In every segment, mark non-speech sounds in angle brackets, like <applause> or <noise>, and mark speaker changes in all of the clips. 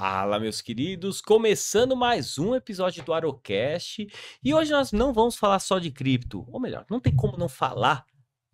Speaker 1: Fala, meus queridos, começando mais um episódio do Arocast. E hoje nós não vamos falar só de cripto, ou melhor, não tem como não falar.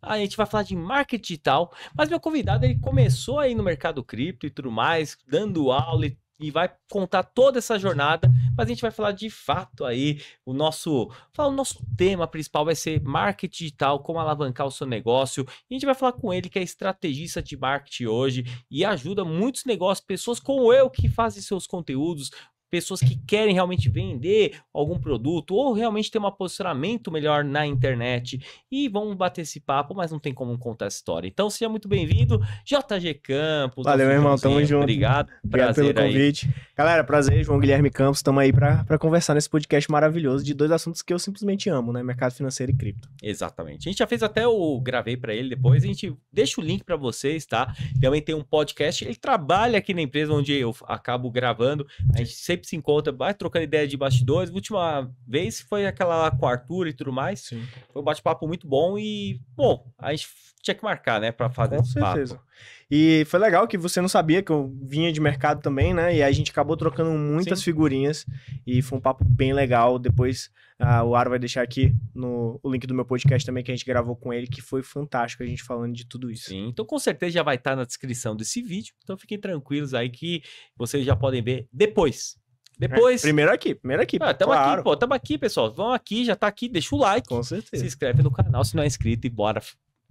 Speaker 1: A gente vai falar de marketing digital, mas meu convidado ele começou aí no mercado cripto e tudo mais, dando aula e e vai contar toda essa jornada, mas a gente vai falar de fato aí o nosso, falar o nosso tema principal vai ser marketing digital, como alavancar o seu negócio. E a gente vai falar com ele que é estrategista de marketing hoje e ajuda muitos negócios, pessoas como eu que fazem seus conteúdos, pessoas que querem realmente vender algum produto ou realmente ter um posicionamento melhor na internet e vão bater esse papo, mas não tem como contar essa história. Então seja muito bem-vindo, JG Campos. Valeu, meu irmão, tamo junto. Obrigado, Obrigado pelo convite.
Speaker 2: Aí. Galera, prazer, João Guilherme Campos, estamos aí para conversar nesse podcast maravilhoso de dois assuntos que eu simplesmente amo, né? Mercado financeiro e cripto.
Speaker 1: Exatamente. A gente já fez até o gravei para ele depois, a gente deixa o link para vocês, tá? Também tem um podcast, ele trabalha aqui na empresa onde eu acabo gravando. A gente sempre sempre se encontra, vai trocando ideia de bastidores. última vez foi aquela lá com o Arthur e tudo mais. Sim. Foi um bate-papo muito bom e, bom, a gente tinha que marcar, né, para fazer com esse certeza. papo. E foi legal que
Speaker 2: você não sabia que eu vinha de mercado também, né? E a gente acabou trocando muitas Sim. figurinhas e foi um papo bem legal. Depois ah, o Aro vai deixar aqui no, o link do meu podcast também que a gente gravou com ele, que foi fantástico a gente falando de
Speaker 1: tudo isso. Sim, então com certeza já vai estar tá na descrição desse vídeo. Então fiquem tranquilos aí que vocês já podem ver depois. Depois. É, primeiro aqui, primeiro aqui. Ah, tamo claro. aqui, pô. Tamo aqui, pessoal. Vão aqui, já tá aqui, deixa o like. Com certeza. Se inscreve no canal se não é inscrito e bora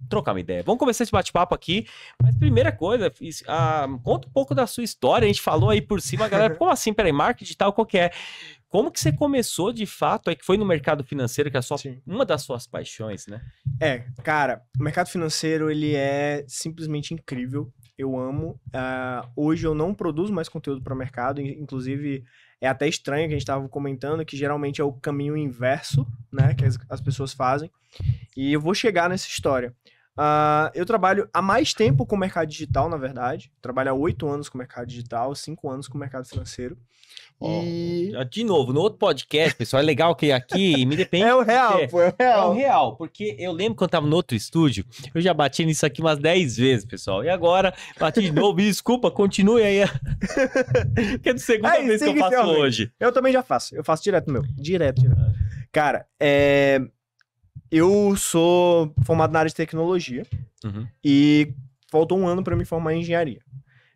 Speaker 1: trocar uma ideia. Vamos começar esse bate-papo aqui. Mas primeira coisa, ah, conta um pouco da sua história. A gente falou aí por cima, galera, <laughs> como assim? Peraí, marketing tal, qual que é? Como que você começou de fato? É que foi no mercado financeiro que é só uma das suas paixões, né?
Speaker 2: É, cara, o mercado financeiro ele é simplesmente incrível. Eu amo. Uh, hoje eu não produzo mais conteúdo para o mercado, inclusive é até estranho que a gente estava comentando, que geralmente é o caminho inverso, né, que as, as pessoas fazem. E eu vou chegar nessa história. Uh, eu trabalho há mais tempo com o mercado digital, na verdade. Trabalho há oito anos com o mercado digital, cinco anos com o mercado financeiro.
Speaker 1: Oh, De novo, no outro podcast, pessoal, é legal que aqui me depende. é o real, pô, é o real. É o real, porque eu lembro quando eu tava no outro estúdio, eu já bati nisso aqui umas dez vezes, pessoal. E agora, bati de novo, desculpa, continue aí. <laughs> que é a segunda é vez que eu faço hoje. Eu também já faço,
Speaker 2: eu faço direto meu. Direto, direto. Ah. Cara, é eu sou formado na área de tecnologia uhum. e faltou um ano para me formar em engenharia.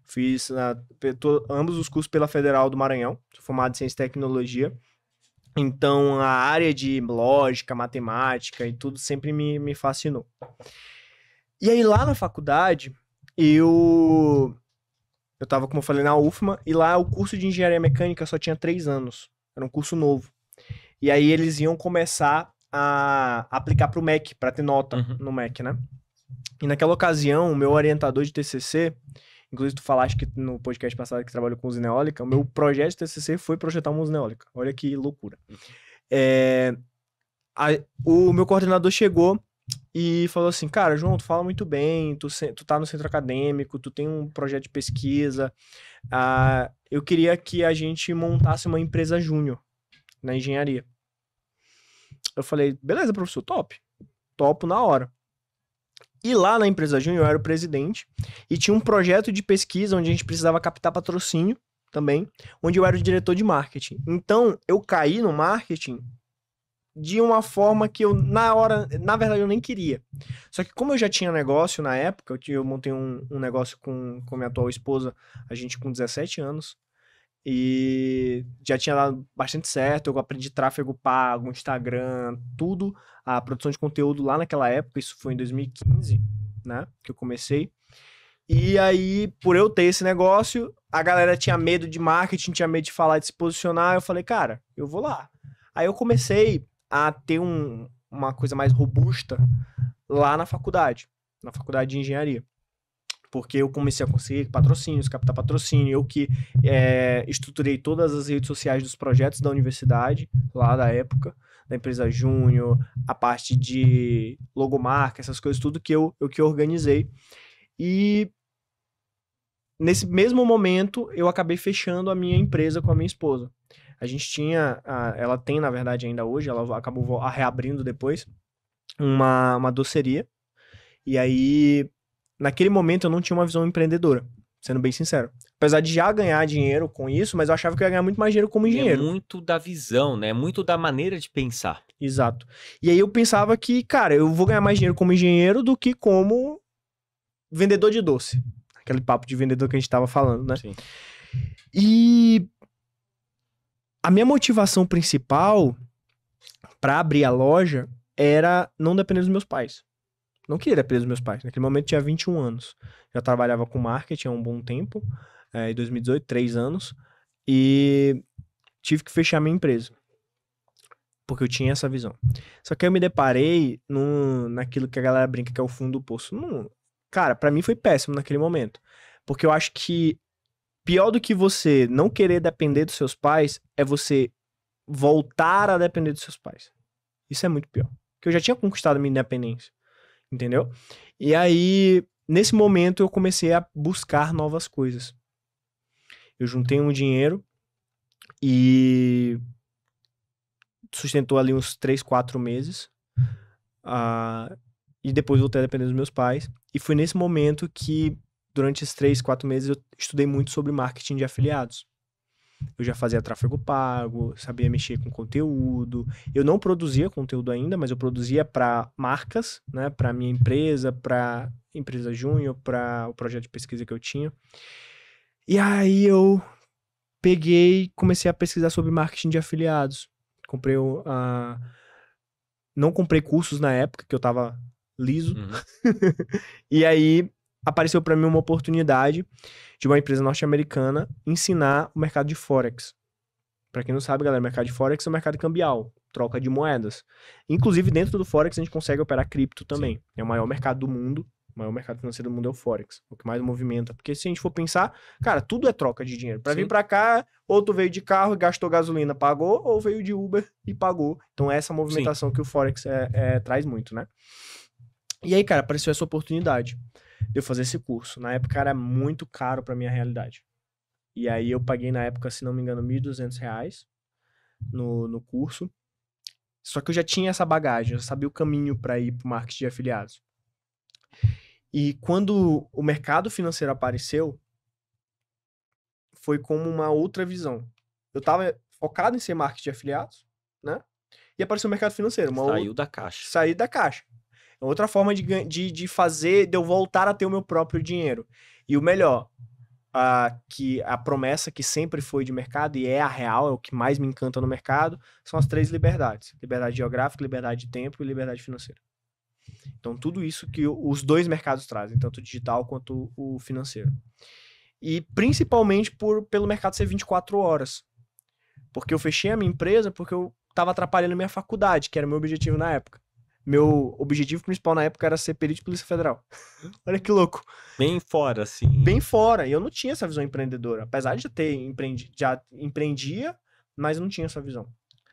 Speaker 2: Fiz na, ambos os cursos pela Federal do Maranhão, sou formado em ciência e tecnologia. Então, a área de lógica, matemática e tudo sempre me, me fascinou. E aí, lá na faculdade, eu. Eu tava, como eu falei, na UFMA, e lá o curso de engenharia mecânica só tinha três anos. Era um curso novo. E aí eles iam começar a aplicar para o MEC, para ter nota uhum. no MEC, né? E naquela ocasião, o meu orientador de TCC, inclusive tu falaste que no podcast passado que trabalhou com usina eólica, o meu projeto de TCC foi projetar uma usina eólica. Olha que loucura. É, a, o meu coordenador chegou e falou assim, cara, João, tu fala muito bem, tu, tu tá no centro acadêmico, tu tem um projeto de pesquisa, ah, eu queria que a gente montasse uma empresa júnior na engenharia. Eu falei, beleza, professor, top. Topo na hora. E lá na empresa Júnior eu era o presidente e tinha um projeto de pesquisa onde a gente precisava captar patrocínio também, onde eu era o diretor de marketing. Então, eu caí no marketing de uma forma que eu, na hora, na verdade, eu nem queria. Só que como eu já tinha negócio na época, eu, montei um, um negócio com, com minha atual esposa, a gente com 17 anos, e já tinha dado bastante certo. Eu aprendi tráfego pago, Instagram, tudo. A produção de conteúdo lá naquela época, isso foi em 2015, né? Que eu comecei. E aí, por eu ter esse negócio, a galera tinha medo de marketing, tinha medo de falar, de se posicionar. Eu falei, cara, eu vou lá. Aí eu comecei a ter um, uma coisa mais robusta lá na faculdade, na faculdade de engenharia porque eu comecei a conseguir patrocínios, captar patrocínio, eu que é, estruturei todas as redes sociais dos projetos da universidade, lá da época, da empresa Júnior, a parte de logomarca, essas coisas, tudo que eu, eu que organizei. E nesse mesmo momento, eu acabei fechando a minha empresa com a minha esposa. A gente tinha, a, ela tem na verdade ainda hoje, ela acabou reabrindo depois, uma, uma doceria. E aí naquele momento eu não tinha uma visão empreendedora, sendo bem sincero. Apesar de já ganhar dinheiro com isso, mas eu achava que eu ia ganhar muito mais dinheiro como é engenheiro. É muito
Speaker 1: da visão, né? É muito da maneira de pensar.
Speaker 2: Exato. E aí eu pensava que, cara, eu vou ganhar mais dinheiro como engenheiro do que como vendedor de doce. Aquele papo de vendedor que a gente estava falando, né? Sim. E a minha motivação principal para abrir a loja era não depender dos meus pais. Não queria é preso meus pais. Naquele momento tinha 21 anos. Já trabalhava com marketing há um bom tempo. É, em 2018, três anos. E tive que fechar minha empresa. Porque eu tinha essa visão. Só que eu me deparei no, naquilo que a galera brinca que é o fundo do poço. Não, cara, para mim foi péssimo naquele momento. Porque eu acho que pior do que você não querer depender dos seus pais é você voltar a depender dos seus pais. Isso é muito pior. Porque eu já tinha conquistado minha independência entendeu? E aí, nesse momento, eu comecei a buscar novas coisas. Eu juntei um dinheiro e sustentou ali uns 3, 4 meses. Uh, e depois voltei a depender dos meus pais. E foi nesse momento que, durante esses 3, 4 meses, eu estudei muito sobre marketing de afiliados. Eu já fazia tráfego pago, sabia mexer com conteúdo. Eu não produzia conteúdo ainda, mas eu produzia para marcas, né, para minha empresa, para empresa Júnior, para o projeto de pesquisa que eu tinha. E aí eu peguei, comecei a pesquisar sobre marketing de afiliados. Comprei o, a... não comprei cursos na época que eu tava liso.
Speaker 1: Uhum. <laughs>
Speaker 2: e aí apareceu para mim uma oportunidade de uma empresa norte-americana ensinar o mercado de Forex. Para quem não sabe, galera, o mercado de Forex é o mercado cambial, troca de moedas. Inclusive, dentro do Forex, a gente consegue operar cripto também. Sim. É o maior mercado do mundo, o maior mercado financeiro do mundo é o Forex, o que mais movimenta. Porque se a gente for pensar, cara, tudo é troca de dinheiro. Para vir para cá, ou tu veio de carro e gastou gasolina, pagou, ou veio de Uber e pagou. Então, é essa movimentação Sim. que o Forex é, é, traz muito, né? E aí, cara, apareceu essa oportunidade de eu fazer esse curso. Na época era muito caro para minha realidade. E aí eu paguei na época, se não me engano, 1.200 reais no, no curso. Só que eu já tinha essa bagagem, eu já sabia o caminho para ir para o marketing de afiliados. E quando o mercado financeiro apareceu, foi como uma outra visão. Eu estava focado em ser marketing de afiliados, né? E apareceu o mercado financeiro. Saiu outra... da caixa. Saí da caixa. É outra forma de, de, de fazer, de eu voltar a ter o meu próprio dinheiro. E o melhor, a, que a promessa que sempre foi de mercado e é a real, é o que mais me encanta no mercado, são as três liberdades: liberdade geográfica, liberdade de tempo e liberdade financeira. Então, tudo isso que os dois mercados trazem, tanto o digital quanto o financeiro. E principalmente por, pelo mercado ser 24 horas. Porque eu fechei a minha empresa porque eu estava atrapalhando a minha faculdade, que era o meu objetivo na época. Meu objetivo principal na época era ser perito de Polícia Federal. <laughs> Olha que louco. Bem fora, assim. Bem fora. E eu não tinha essa visão empreendedora. Apesar de já ter empreendido, já empreendia, mas não tinha essa visão.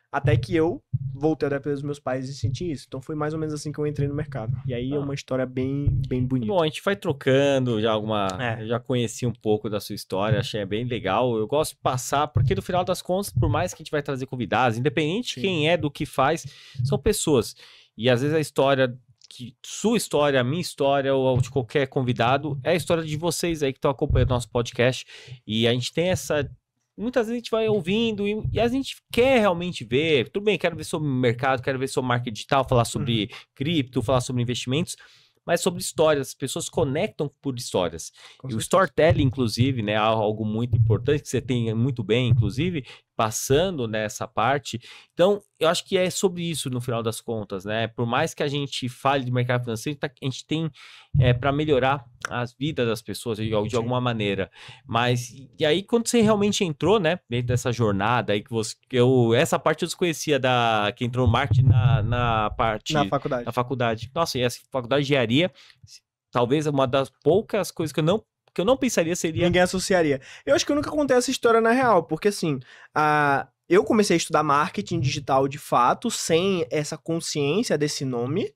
Speaker 2: Até que eu voltei a depender dos meus pais e senti isso. Então foi mais ou menos assim que eu entrei no mercado.
Speaker 1: E aí é ah. é uma história bem, bem tá bonita. Bom, a gente vai trocando já alguma. É. Eu já conheci um pouco da sua história, achei bem legal. Eu gosto de passar, porque no final das contas, por mais que a gente vai trazer convidados, independente Sim. de quem é, do que faz, são pessoas. E às vezes a história que sua história, a minha história ou de qualquer convidado é a história de vocês aí que estão acompanhando nosso podcast. E a gente tem essa. Muitas vezes a gente vai ouvindo e, e a gente quer realmente ver. Tudo bem, quero ver sobre mercado, quero ver sobre marketing digital, falar sobre uhum. cripto, falar sobre investimentos, mas sobre histórias. As pessoas conectam por histórias. Com e certeza. o storytelling, inclusive, né, é algo muito importante que você tem muito bem, inclusive, passando nessa parte. Então, eu acho que é sobre isso no final das contas, né? Por mais que a gente fale de mercado financeiro, a gente tá, tem é, eh, para melhorar as vidas das pessoas de, de alguma maneira. Mas e aí quando você realmente entrou, né, dentro dessa jornada aí que você, eu essa parte eu desconhecia da que entrou no marketing na, na parte na faculdade. Na faculdade. Nossa, e essa faculdade de engenharia, talvez uma das poucas coisas que eu não que eu não pensaria seria.
Speaker 2: Ninguém associaria. Eu acho que eu nunca contei essa história na real, porque assim, a... eu comecei a estudar marketing digital de fato, sem essa consciência desse nome,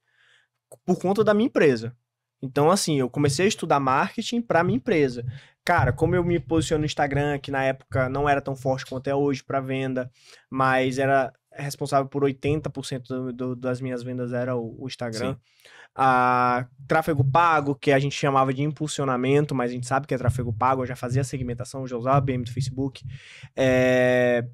Speaker 2: por conta da minha empresa. Então, assim, eu comecei a estudar marketing para minha empresa. Cara, como eu me posiciono no Instagram, que na época não era tão forte quanto é hoje para venda, mas era responsável por 80% do, do, das minhas vendas era o, o Instagram. Sim a tráfego pago, que a gente chamava de impulsionamento, mas a gente sabe que é tráfego pago, eu já fazia segmentação, já usava BM do Facebook. É...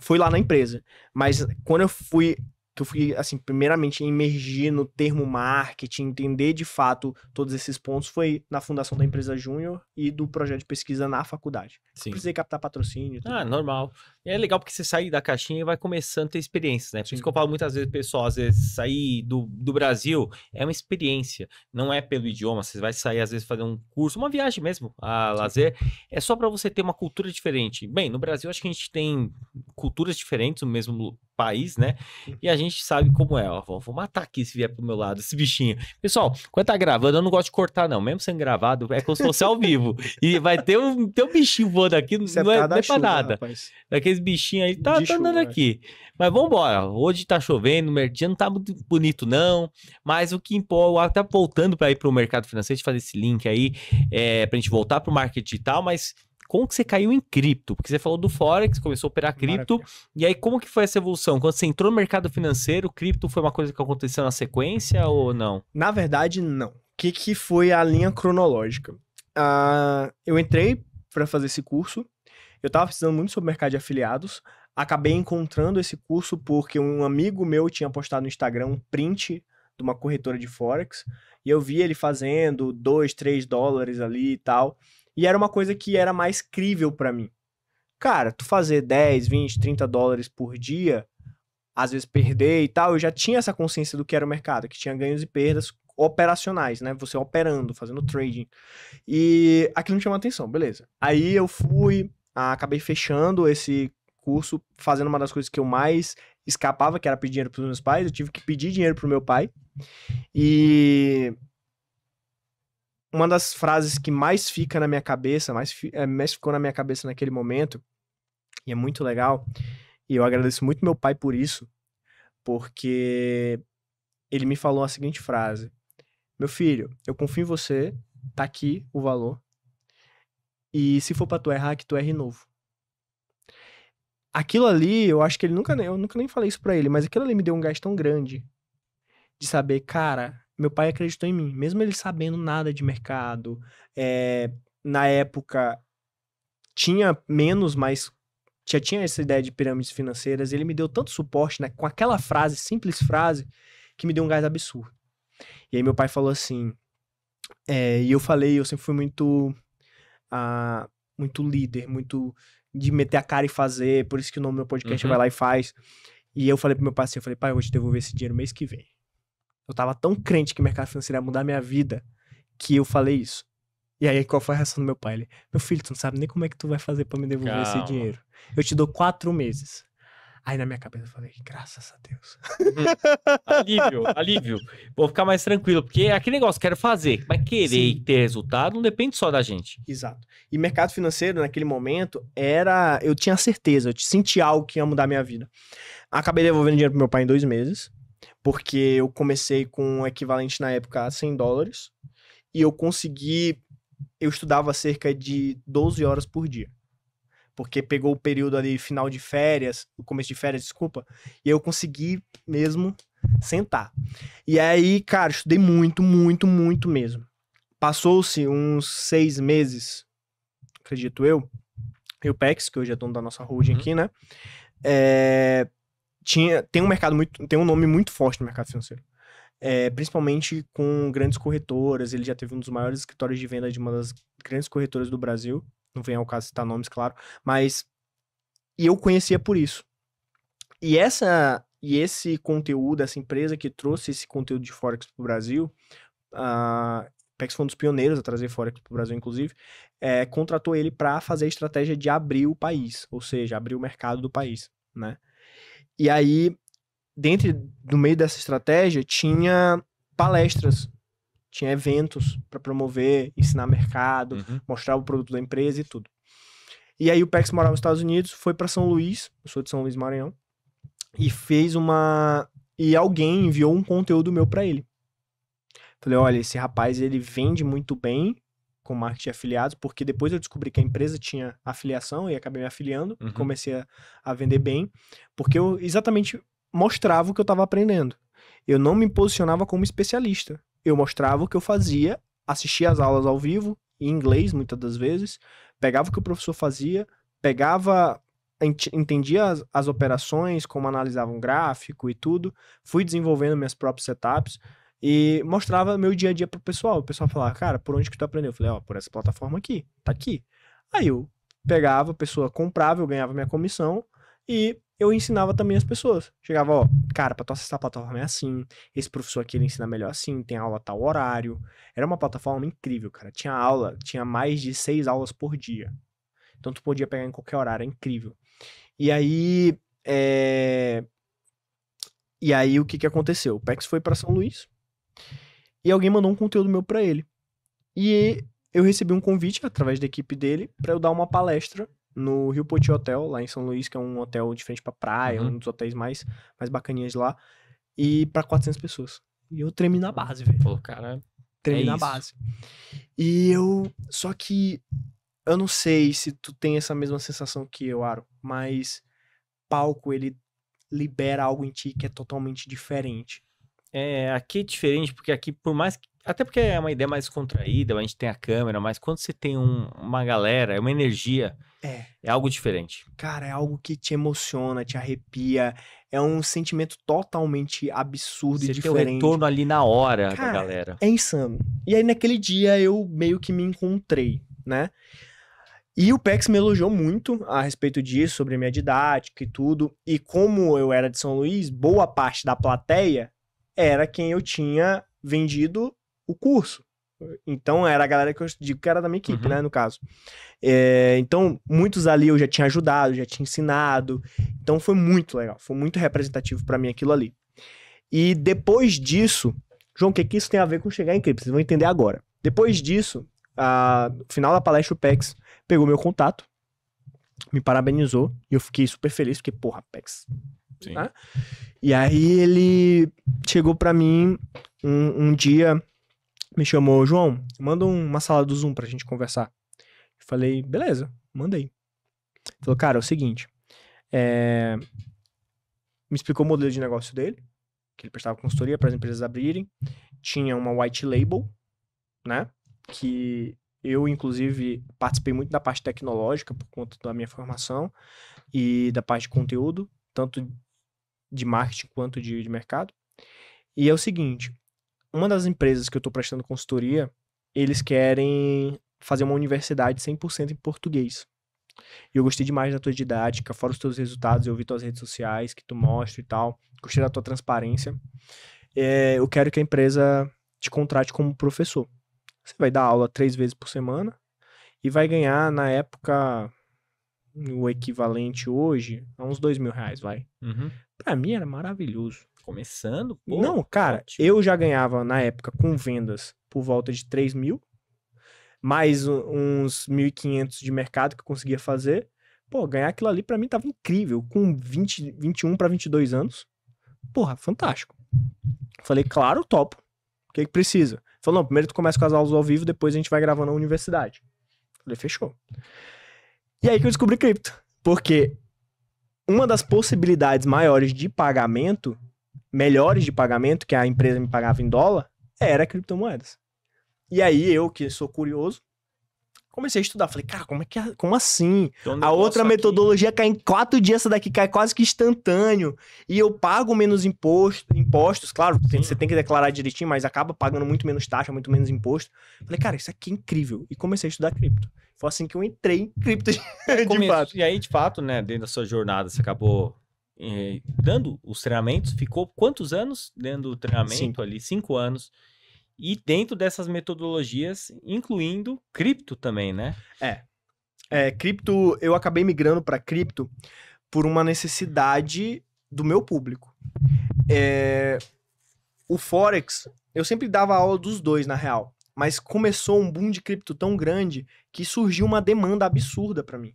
Speaker 2: Fui lá na empresa. Mas quando eu fui que eu fui, assim, primeiramente emergir no termo marketing, entender de fato todos esses pontos, foi na fundação da empresa Júnior e do projeto de pesquisa na faculdade. Sim. Precisei captar patrocínio. Ah,
Speaker 1: normal. E é legal porque você sai da caixinha e vai começando a ter experiências, né? Por isso que eu falo muitas vezes, pessoal, às vezes sair do, do Brasil é uma experiência, não é pelo idioma. Você vai sair, às vezes, fazer um curso, uma viagem mesmo, a Sim. lazer. É só para você ter uma cultura diferente. Bem, no Brasil, acho que a gente tem culturas diferentes no mesmo país, né? E a gente sabe como é. Ó, vou, matar aqui se vier pro meu lado, esse bichinho. Pessoal, quando tá gravando, eu não gosto de cortar, não. Mesmo sendo gravado, é como se fosse ao vivo. E vai ter um, ter um bichinho voando aqui, Você não é, não é, é pra nada. Rapaz. Daqueles esses bichinhos aí, tá, tá andando é. aqui. Mas vambora, hoje tá chovendo, o dia não tá muito bonito não, mas o que importa, até voltando para ir pro mercado financeiro, a gente fazer esse link aí, é, pra gente voltar pro marketing tal mas como que você caiu em cripto? Porque você falou do Forex, começou a operar cripto, Maravilha. e aí como que foi essa evolução? Quando você entrou no mercado financeiro, cripto foi uma coisa que aconteceu na sequência ou não? Na
Speaker 2: verdade, não. O que, que foi a linha cronológica? Uh, eu entrei para fazer esse curso eu estava precisando muito sobre mercado de afiliados. Acabei encontrando esse curso porque um amigo meu tinha postado no Instagram um print de uma corretora de Forex. E eu vi ele fazendo 2, 3 dólares ali e tal. E era uma coisa que era mais crível para mim. Cara, tu fazer 10, 20, 30 dólares por dia, às vezes perder e tal, eu já tinha essa consciência do que era o mercado, que tinha ganhos e perdas operacionais, né? Você operando, fazendo trading. E aquilo me chamou atenção, beleza. Aí eu fui, acabei fechando esse curso, fazendo uma das coisas que eu mais escapava, que era pedir dinheiro para os meus pais. Eu tive que pedir dinheiro para o meu pai. E uma das frases que mais fica na minha cabeça, mais, eh, mais ficou na minha cabeça naquele momento, e é muito legal, e eu agradeço muito meu pai por isso, porque ele me falou a seguinte frase: Meu filho, eu confio em você, tá aqui o valor, e se for pra tu errar, que tu erre novo. Aquilo ali, eu acho que ele nunca. Eu nunca nem falei isso pra ele, mas aquilo ali me deu um gás tão grande de saber, cara, meu pai acreditou em mim, mesmo ele sabendo nada de mercado. É, na época, tinha menos, mas já tinha essa ideia de pirâmides financeiras. Ele me deu tanto suporte né, com aquela frase, simples frase, que me deu um gás absurdo. E aí meu pai falou assim. É, e eu falei, eu sempre fui muito muito líder, muito de meter a cara e fazer, por isso que o nome do meu podcast é uhum. vai lá e faz. E eu falei pro meu parceiro, eu falei, pai, eu vou te devolver esse dinheiro mês que vem. Eu tava tão crente que o mercado financeiro ia mudar a minha vida, que eu falei isso. E aí, qual foi a reação do meu pai? Ele, meu filho, tu não sabe nem como é que tu vai fazer para me devolver Calma. esse dinheiro. Eu te dou quatro meses. Aí na minha cabeça eu falei, graças a Deus.
Speaker 1: <laughs> alívio, alívio. Vou ficar mais tranquilo, porque é aquele negócio, quero fazer, mas querer Sim. ter resultado não depende só da gente. Exato. E mercado
Speaker 2: financeiro, naquele momento, era. Eu tinha certeza, eu senti algo que ia mudar a minha vida. Acabei devolvendo dinheiro pro meu pai em dois meses, porque eu comecei com o um equivalente na época a 100 dólares, e eu consegui. Eu estudava cerca de 12 horas por dia porque pegou o período ali final de férias, o começo de férias, desculpa, e eu consegui mesmo sentar. E aí, cara, estudei muito, muito, muito mesmo. Passou-se uns seis meses, acredito eu, e o PEX, que hoje é dono da nossa holding uhum. aqui, né? É, tinha, tem um mercado muito, tem um nome muito forte no mercado financeiro. É, principalmente com grandes corretoras, ele já teve um dos maiores escritórios de venda de uma das grandes corretoras do Brasil, não vem ao caso citar nomes, claro, mas e eu conhecia por isso. E essa e esse conteúdo, essa empresa que trouxe esse conteúdo de Forex para o Brasil, a Pex foi um dos pioneiros a trazer Forex para o Brasil, inclusive, é, contratou ele para fazer a estratégia de abrir o país, ou seja, abrir o mercado do país, né? E aí, dentro do meio dessa estratégia, tinha palestras tinha eventos para promover, ensinar mercado, uhum. mostrar o produto da empresa e tudo. E aí o Pex morava nos Estados Unidos, foi para São Luís, eu sou de São Luís Maranhão, e fez uma e alguém enviou um conteúdo meu para ele. Falei, olha, esse rapaz ele vende muito bem com marketing de afiliados, porque depois eu descobri que a empresa tinha afiliação e acabei me afiliando, uhum. comecei a, a, vender bem, porque eu exatamente mostrava o que eu estava aprendendo. Eu não me posicionava como especialista eu mostrava o que eu fazia, assistia as aulas ao vivo, em inglês muitas das vezes, pegava o que o professor fazia, pegava entendia as, as operações, como analisava um gráfico e tudo, fui desenvolvendo minhas próprias setups e mostrava meu dia a dia pro pessoal. O pessoal falava, cara, por onde que tu aprendeu? Eu falei, ó, oh, por essa plataforma aqui, tá aqui. Aí eu pegava, a pessoa comprava, eu ganhava minha comissão e eu ensinava também as pessoas. Chegava, ó, cara, pra tu acessar a plataforma é assim, esse professor aqui ele ensina melhor assim, tem aula a tal horário. Era uma plataforma incrível, cara. Tinha aula, tinha mais de seis aulas por dia. Então tu podia pegar em qualquer horário, é incrível. E aí, é... E aí o que que aconteceu? O Pex foi para São Luís e alguém mandou um conteúdo meu para ele. E eu recebi um convite através da equipe dele para eu dar uma palestra no Rio Poti Hotel, lá em São Luís, que é um hotel de frente pra praia, uhum. um dos hotéis mais, mais bacaninhas lá, e para 400 pessoas. E eu tremi na base, velho. Falou, cara.
Speaker 1: Tremi é na isso. base.
Speaker 2: E eu. Só que. Eu não sei se tu tem essa mesma sensação que eu, Aro, mas palco ele libera algo em ti que é totalmente diferente.
Speaker 1: É, aqui é diferente, porque aqui, por mais que até porque é uma ideia mais contraída, a gente tem a câmera, mas quando você tem um, uma galera, é uma energia. É. É algo diferente.
Speaker 2: Cara, é algo que te emociona, te arrepia. É um sentimento totalmente absurdo você e diferente. Você tem o retorno ali
Speaker 1: na hora Cara, da galera. É
Speaker 2: insano. E aí naquele dia eu meio que me encontrei, né? E o Pex me elogiou muito a respeito disso, sobre minha didática e tudo. E como eu era de São Luís, boa parte da plateia era quem eu tinha vendido o curso. Então era a galera que eu digo que era da minha equipe, uhum. né, no caso. É, então, muitos ali eu já tinha ajudado, já tinha ensinado. Então foi muito legal, foi muito representativo para mim aquilo ali. E depois disso, João, o que, que isso tem a ver com chegar em cripto? Vocês vão entender agora. Depois disso, a, no final da palestra, o Pex pegou meu contato, me parabenizou, e eu fiquei super feliz, porque, porra, Pex. Tá? E aí ele chegou para mim um, um dia me chamou, João, manda uma sala do Zoom pra gente conversar. Eu falei, beleza, mandei. Falou, cara, é o seguinte, é... me explicou o modelo de negócio dele, que ele prestava consultoria para as empresas abrirem, tinha uma white label, né, que eu, inclusive, participei muito da parte tecnológica por conta da minha formação e da parte de conteúdo, tanto de marketing quanto de, de mercado. E é o seguinte, uma das empresas que eu estou prestando consultoria, eles querem fazer uma universidade 100% em português. E eu gostei demais da tua didática, fora os teus resultados, eu vi tuas redes sociais que tu mostra e tal. Gostei da tua transparência. É, eu quero que a empresa te contrate como professor. Você vai dar aula três vezes por semana e vai ganhar, na época, o equivalente hoje a uns dois mil reais, vai.
Speaker 1: Uhum. Pra mim era maravilhoso começando.
Speaker 2: Pô, não, cara, ótimo. eu já ganhava na época com vendas por volta de 3 mil, mais uns 1.500 de mercado que eu conseguia fazer. Pô, ganhar aquilo ali para mim tava incrível, com 20, 21 para 22 anos. Porra, fantástico. Falei, claro, topo. O que, que precisa? Falou, não, primeiro tu começa com as aulas ao vivo, depois a gente vai gravando na universidade. Falei, fechou. E aí que eu descobri cripto. Porque uma das possibilidades maiores de pagamento melhores de pagamento que a empresa me pagava em dólar era criptomoedas. E aí eu, que sou curioso, comecei a estudar. Falei, cara, como é que é? como assim? Então, a outra metodologia cai em quatro dias, essa daqui cai quase que instantâneo. E eu pago menos imposto, impostos, claro, Sim. você tem que declarar direitinho, mas acaba pagando muito menos taxa, muito menos imposto. Falei, cara, isso aqui é incrível. E comecei a estudar cripto. Foi assim que eu entrei em
Speaker 1: cripto <laughs> de, de fato. E aí, de fato, né, dentro da sua jornada, você acabou é, uhum. dando os treinamentos, ficou quantos anos dando o treinamento Cinco. ali? Cinco anos. E dentro dessas metodologias, incluindo cripto também, né? É.
Speaker 2: é cripto, eu acabei migrando para cripto por uma necessidade do meu público. É, o Forex, eu sempre dava aula dos dois, na real. Mas começou um boom de cripto tão grande que surgiu uma demanda absurda para mim.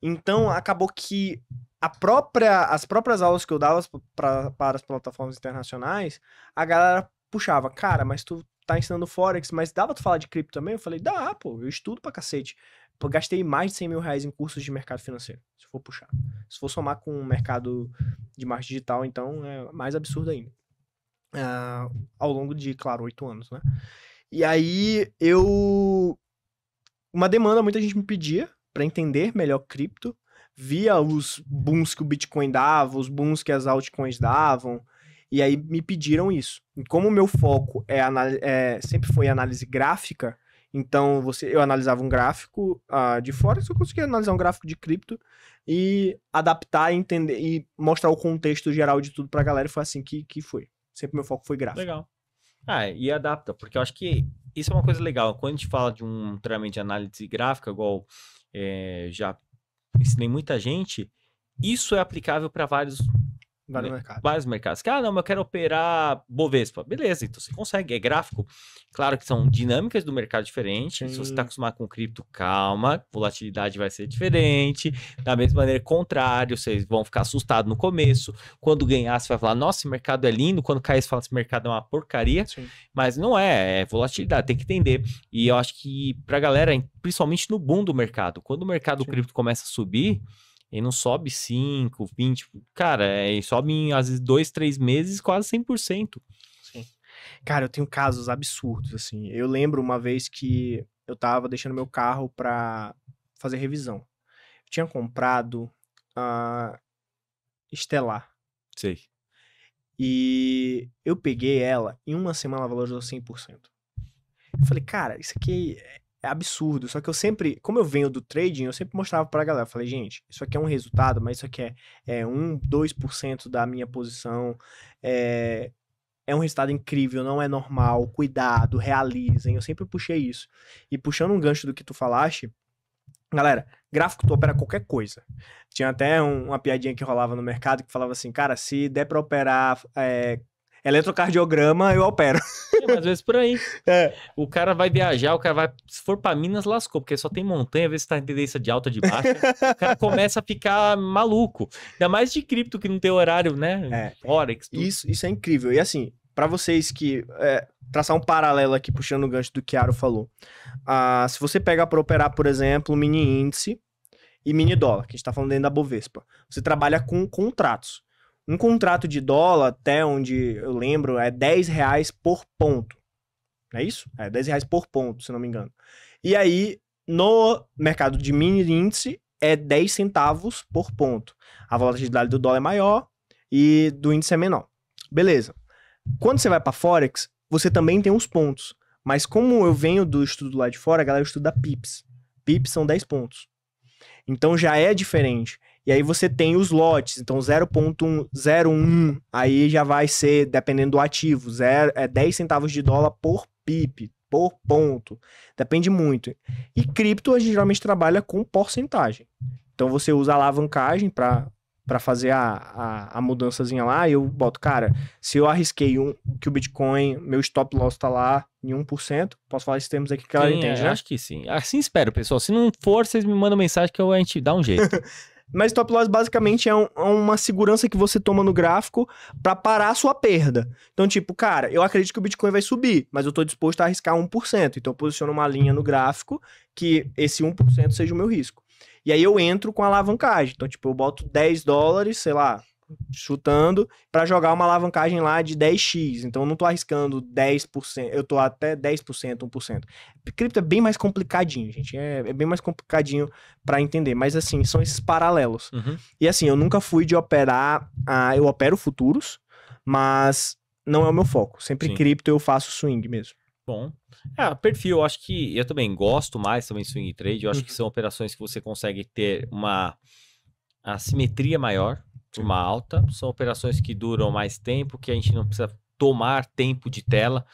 Speaker 2: Então, acabou que a própria, as próprias aulas que eu dava pra, para as plataformas internacionais, a galera puxava, cara, mas tu tá ensinando Forex, mas dava tu falar de cripto também? Eu falei, dá, pô, eu estudo pra cacete. gastei mais de 100 mil reais em cursos de mercado financeiro, se for puxar. Se for somar com o mercado de marketing digital, então é mais absurdo ainda. Uh, ao longo de, claro, oito anos, né? E aí eu. Uma demanda, muita gente me pedia para entender melhor cripto via os booms que o Bitcoin dava, os booms que as altcoins davam, e aí me pediram isso. E como o meu foco é, é, sempre foi análise gráfica, então você eu analisava um gráfico uh, de fora, só conseguia analisar um gráfico de cripto e adaptar, entender e mostrar o contexto geral de tudo para a galera. E foi assim que, que foi. Sempre meu foco foi gráfico.
Speaker 1: Legal. Ah, e adapta, porque eu acho que isso é uma coisa legal. Quando a gente fala de um treinamento de análise gráfica, igual é, já ensinei muita gente, isso é aplicável para vários Vários né? mercados. Vários mercados. Que, ah, não, mas eu quero operar Bovespa. Beleza, então você consegue, é gráfico. Claro que são dinâmicas do mercado diferente. Se você está acostumado com cripto, calma, volatilidade vai ser diferente. Da mesma maneira, contrário, vocês vão ficar assustados no começo. Quando ganhar, você vai falar, nossa, esse mercado é lindo. Quando cair, você fala, esse mercado é uma porcaria. Sim. Mas não é, é volatilidade, tem que entender. E eu acho que para a galera, principalmente no boom do mercado, quando o mercado Sim. cripto começa a subir, ele não sobe 5, 20. Cara, ele é, sobe em, às vezes, dois, três meses, quase 100%.
Speaker 2: Sim. Cara, eu tenho casos absurdos, assim. Eu lembro uma vez que eu tava deixando meu carro pra fazer revisão. Eu tinha comprado a Estelar. Sei. E eu peguei ela, em uma semana ela valorizou 100%. Eu falei, cara, isso aqui é é absurdo. Só que eu sempre, como eu venho do trading, eu sempre mostrava pra galera. Falei, gente, isso aqui é um resultado, mas isso aqui é, é 1, 2% da minha posição. É, é um resultado incrível, não é normal. Cuidado, realizem. Eu sempre puxei isso. E puxando um gancho do que tu falaste, galera, gráfico tu opera qualquer coisa. Tinha até um, uma piadinha que rolava no mercado que falava assim, cara, se der pra operar. É, eletrocardiograma, eu opero. É, mas às vezes por aí.
Speaker 1: <laughs> É. O cara vai viajar, o cara vai. Se for pra Minas, lascou, porque só tem montanha, às se tá em tendência de alta, ou de baixa. o cara <laughs> começa a ficar maluco. Ainda mais de cripto que não tem horário, né? É. Forex. Tudo. Isso, isso é incrível. E assim, para vocês que. É, traçar um
Speaker 2: paralelo aqui, puxando o gancho do que Aro falou. Ah, se você pega para operar, por exemplo, mini índice e mini dólar, que a gente tá falando dentro da Bovespa, você trabalha com contratos. Um contrato de dólar, até onde eu lembro, é 10 reais por ponto. É isso? É 10 reais por ponto, se não me engano. E aí, no mercado de mini índice, é 10 centavos por ponto. A volatilidade do dólar é maior e do índice é menor. Beleza. Quando você vai para Forex, você também tem os pontos. Mas como eu venho do estudo lá de fora, a galera estuda pips. Pips são 10 pontos. Então já é diferente. E aí você tem os lotes. Então 0,01 aí já vai ser, dependendo do ativo, 0 é 10 centavos de dólar por PIP, por ponto. Depende muito. E cripto a gente geralmente trabalha com porcentagem. Então você usa alavancagem para para fazer a, a, a, mudançazinha lá, eu boto, cara, se eu arrisquei um, que o Bitcoin, meu stop loss tá lá em 1%, posso falar esses termos aqui que ela entende, é, né? Acho
Speaker 1: que sim. Assim espero, pessoal. Se não for, vocês me
Speaker 2: mandam mensagem que eu, a gente dá um jeito. <laughs> Mas stop loss basicamente é, um, é uma segurança que você toma no gráfico para parar a sua perda. Então, tipo, cara, eu acredito que o Bitcoin vai subir, mas eu tô disposto a arriscar 1%. Então, eu posiciono uma linha no gráfico que esse 1% seja o meu risco. E aí eu entro com a alavancagem. Então, tipo, eu boto 10 dólares, sei lá, chutando para jogar uma alavancagem lá de 10x. Então eu não tô arriscando 10%, eu tô até 10%, 1%. Cripto é bem mais complicadinho, gente. É, é bem mais complicadinho para entender. Mas assim, são esses paralelos. Uhum. E assim, eu nunca fui de operar. a eu opero futuros, mas não é o meu foco. Sempre Sim. cripto eu faço swing mesmo.
Speaker 1: Bom. É, perfil, eu acho que eu também gosto mais também swing trade. Eu acho uhum. que são operações que você consegue ter uma assimetria maior uma alta. São operações que duram mais tempo, que a gente não precisa tomar tempo de tela.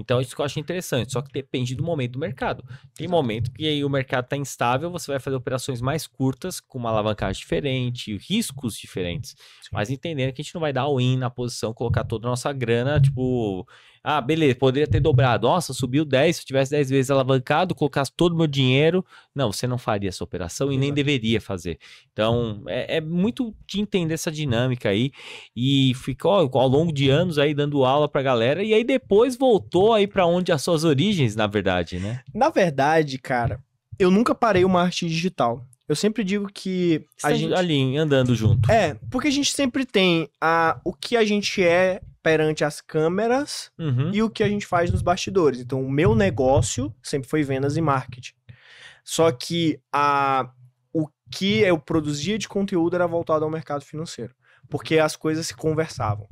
Speaker 1: Então, isso que eu acho interessante, só que depende do momento do mercado. Tem momento que aí o mercado está instável, você vai fazer operações mais curtas, com uma alavancagem diferente, riscos diferentes. Sim. Mas entendendo que a gente não vai dar all-in na posição, colocar toda a nossa grana, tipo, ah, beleza, poderia ter dobrado. Nossa, subiu 10, se eu tivesse 10 vezes alavancado, colocasse todo o meu dinheiro. Não, você não faria essa operação é e Exato. nem deveria fazer. Então, é, é, muito de entender essa dinâmica aí. E ficou ao longo de anos aí dando aula pra galera. E aí depois voltou aí para onde as suas origens, na verdade, né?
Speaker 2: Na verdade, cara, eu nunca parei uma arte digital. Eu sempre digo que a gente
Speaker 1: ali andando junto.
Speaker 2: É, porque a gente sempre tem a o que a gente é perante as câmeras uhum. e o que a gente faz nos bastidores. Então, o meu negócio sempre foi vendas e marketing. Só que a o que eu produzia de conteúdo era voltado ao mercado financeiro, porque as coisas se conversavam.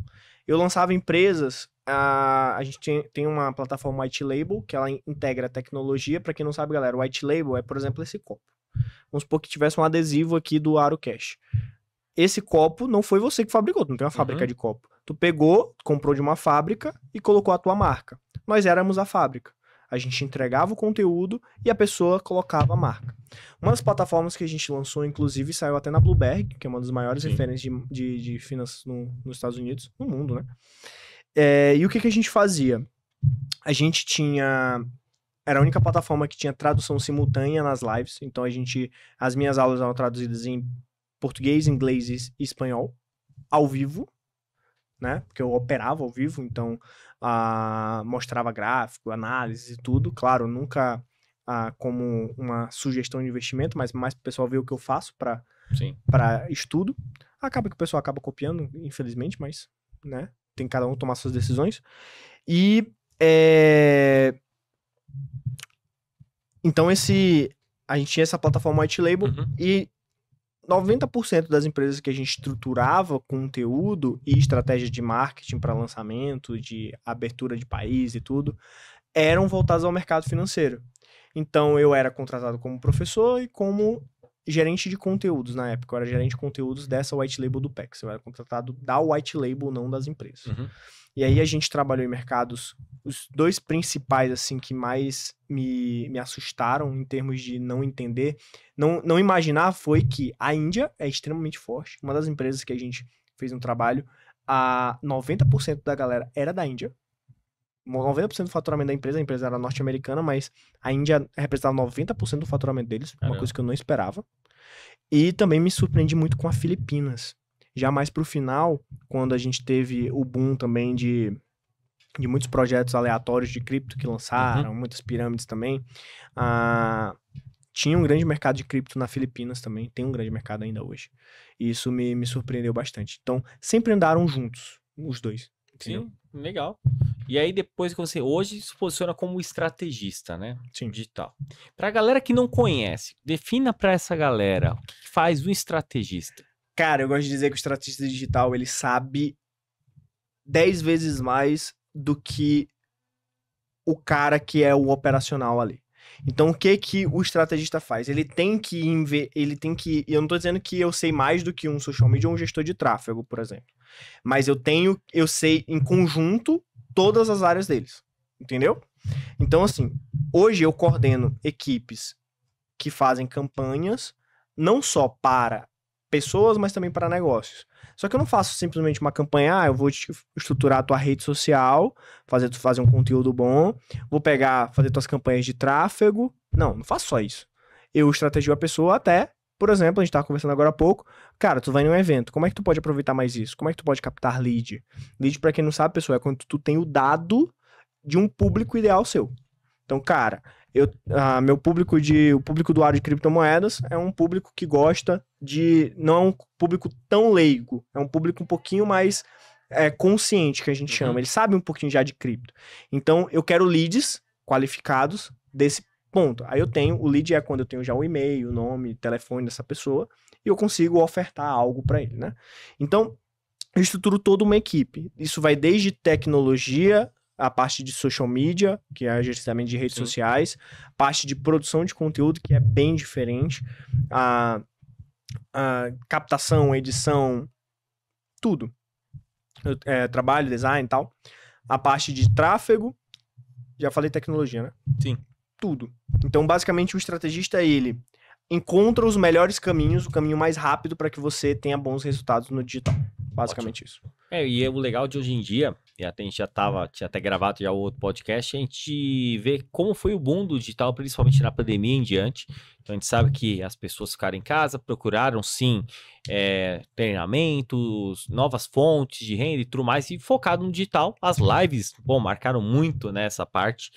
Speaker 2: Eu lançava empresas a, a gente tem, tem uma plataforma White Label que ela integra tecnologia. Para quem não sabe, galera, White Label é, por exemplo, esse copo. Vamos supor que tivesse um adesivo aqui do Aro Cash. Esse copo não foi você que fabricou, não tem uma fábrica uhum. de copo. Tu pegou, comprou de uma fábrica e colocou a tua marca. Nós éramos a fábrica. A gente entregava o conteúdo e a pessoa colocava a marca. Uma das plataformas que a gente lançou, inclusive, saiu até na Bloomberg, que é uma das maiores Sim. referências de, de, de finanças no, nos Estados Unidos, no mundo, né? É, e o que, que a gente fazia? A gente tinha era a única plataforma que tinha tradução simultânea nas lives. Então a gente. As minhas aulas eram traduzidas em português, inglês e espanhol, ao vivo, né? Porque eu operava ao vivo, então ah, mostrava gráfico, análise e tudo. Claro, nunca ah, como uma sugestão de investimento, mas mais para o pessoal ver o que eu faço para estudo. Acaba que o pessoal acaba copiando, infelizmente, mas né? tem cada um tomar suas decisões. E é, então esse a gente tinha essa plataforma white label uhum. e 90% das empresas que a gente estruturava conteúdo e estratégia de marketing para lançamento, de abertura de país e tudo, eram voltadas ao mercado financeiro. Então eu era contratado como professor e como gerente de conteúdos na época. Eu era gerente de conteúdos dessa white label do PEX. Eu era contratado da white label, não das empresas. Uhum. E aí a gente trabalhou em mercados. Os dois principais, assim, que mais me, me assustaram em termos de não entender, não, não imaginar, foi que a Índia é extremamente forte. Uma das empresas que a gente fez um trabalho, a 90% da galera era da Índia. 90% do faturamento da empresa, a empresa era norte-americana, mas a Índia representava 90% do faturamento deles, uma coisa que eu não esperava. E também me surpreendi muito com a Filipinas. Já mais pro final, quando a gente teve o boom também de, de muitos projetos aleatórios de cripto que lançaram, uhum. muitas pirâmides também, ah, tinha um grande mercado de cripto na Filipinas também, tem um grande mercado ainda hoje. E isso me, me surpreendeu bastante. Então, sempre andaram juntos, os dois.
Speaker 1: Entendeu? Sim, legal. E aí depois que você hoje se posiciona como estrategista, né? Sim. Digital. Para a galera que não conhece, defina para essa galera o que faz um estrategista. Cara, eu gosto de dizer que o estrategista digital, ele sabe
Speaker 2: 10 vezes mais do que o cara que é o operacional ali. Então, o que que o estrategista faz? Ele tem que ele tem que, eu não estou dizendo que eu sei mais do que um social media ou um gestor de tráfego, por exemplo. Mas eu tenho, eu sei em conjunto todas as áreas deles, entendeu? Então, assim, hoje eu coordeno equipes que fazem campanhas não só para pessoas, mas também para negócios. Só que eu não faço simplesmente uma campanha, ah, eu vou estruturar a tua rede social, fazer tu fazer um conteúdo bom, vou pegar, fazer tuas campanhas de tráfego. Não, não faço só isso. Eu estrategio a pessoa até, por exemplo, a gente tava conversando agora há pouco, cara, tu vai num evento, como é que tu pode aproveitar mais isso? Como é que tu pode captar lead? Lead, para quem não sabe, pessoal, é quando tu tem o dado de um público ideal seu. Então, cara, eu, ah, meu público de o público do ar de criptomoedas é um público que gosta de não é um público tão leigo, é um público um pouquinho mais é, consciente que a gente uhum. chama. Ele sabe um pouquinho já de cripto. Então, eu quero leads qualificados desse ponto. Aí eu tenho o lead é quando eu tenho já o e-mail, o nome, o telefone dessa pessoa e eu consigo ofertar algo para ele, né? Então, eu estruturo toda uma equipe. Isso vai desde tecnologia a parte de social media, que é gerenciamento de redes Sim. sociais, parte de produção de conteúdo, que é bem diferente, a, a captação, edição, tudo. é, trabalho, design e tal. A parte de tráfego, já falei tecnologia, né? Sim. Tudo. Então, basicamente, o estrategista, ele encontra os melhores caminhos, o caminho mais rápido para que você tenha bons resultados no digital. Basicamente Ótimo. isso.
Speaker 1: É, e é o legal de hoje em dia e até, a gente já tava, uhum. tinha até gravado já o outro podcast, a gente vê como foi o boom do digital, principalmente na pandemia em diante. Então a gente sabe que as pessoas ficaram em casa, procuraram sim é, treinamentos, novas fontes de renda e tudo mais, e focado no digital. As lives, bom, marcaram muito nessa né, parte.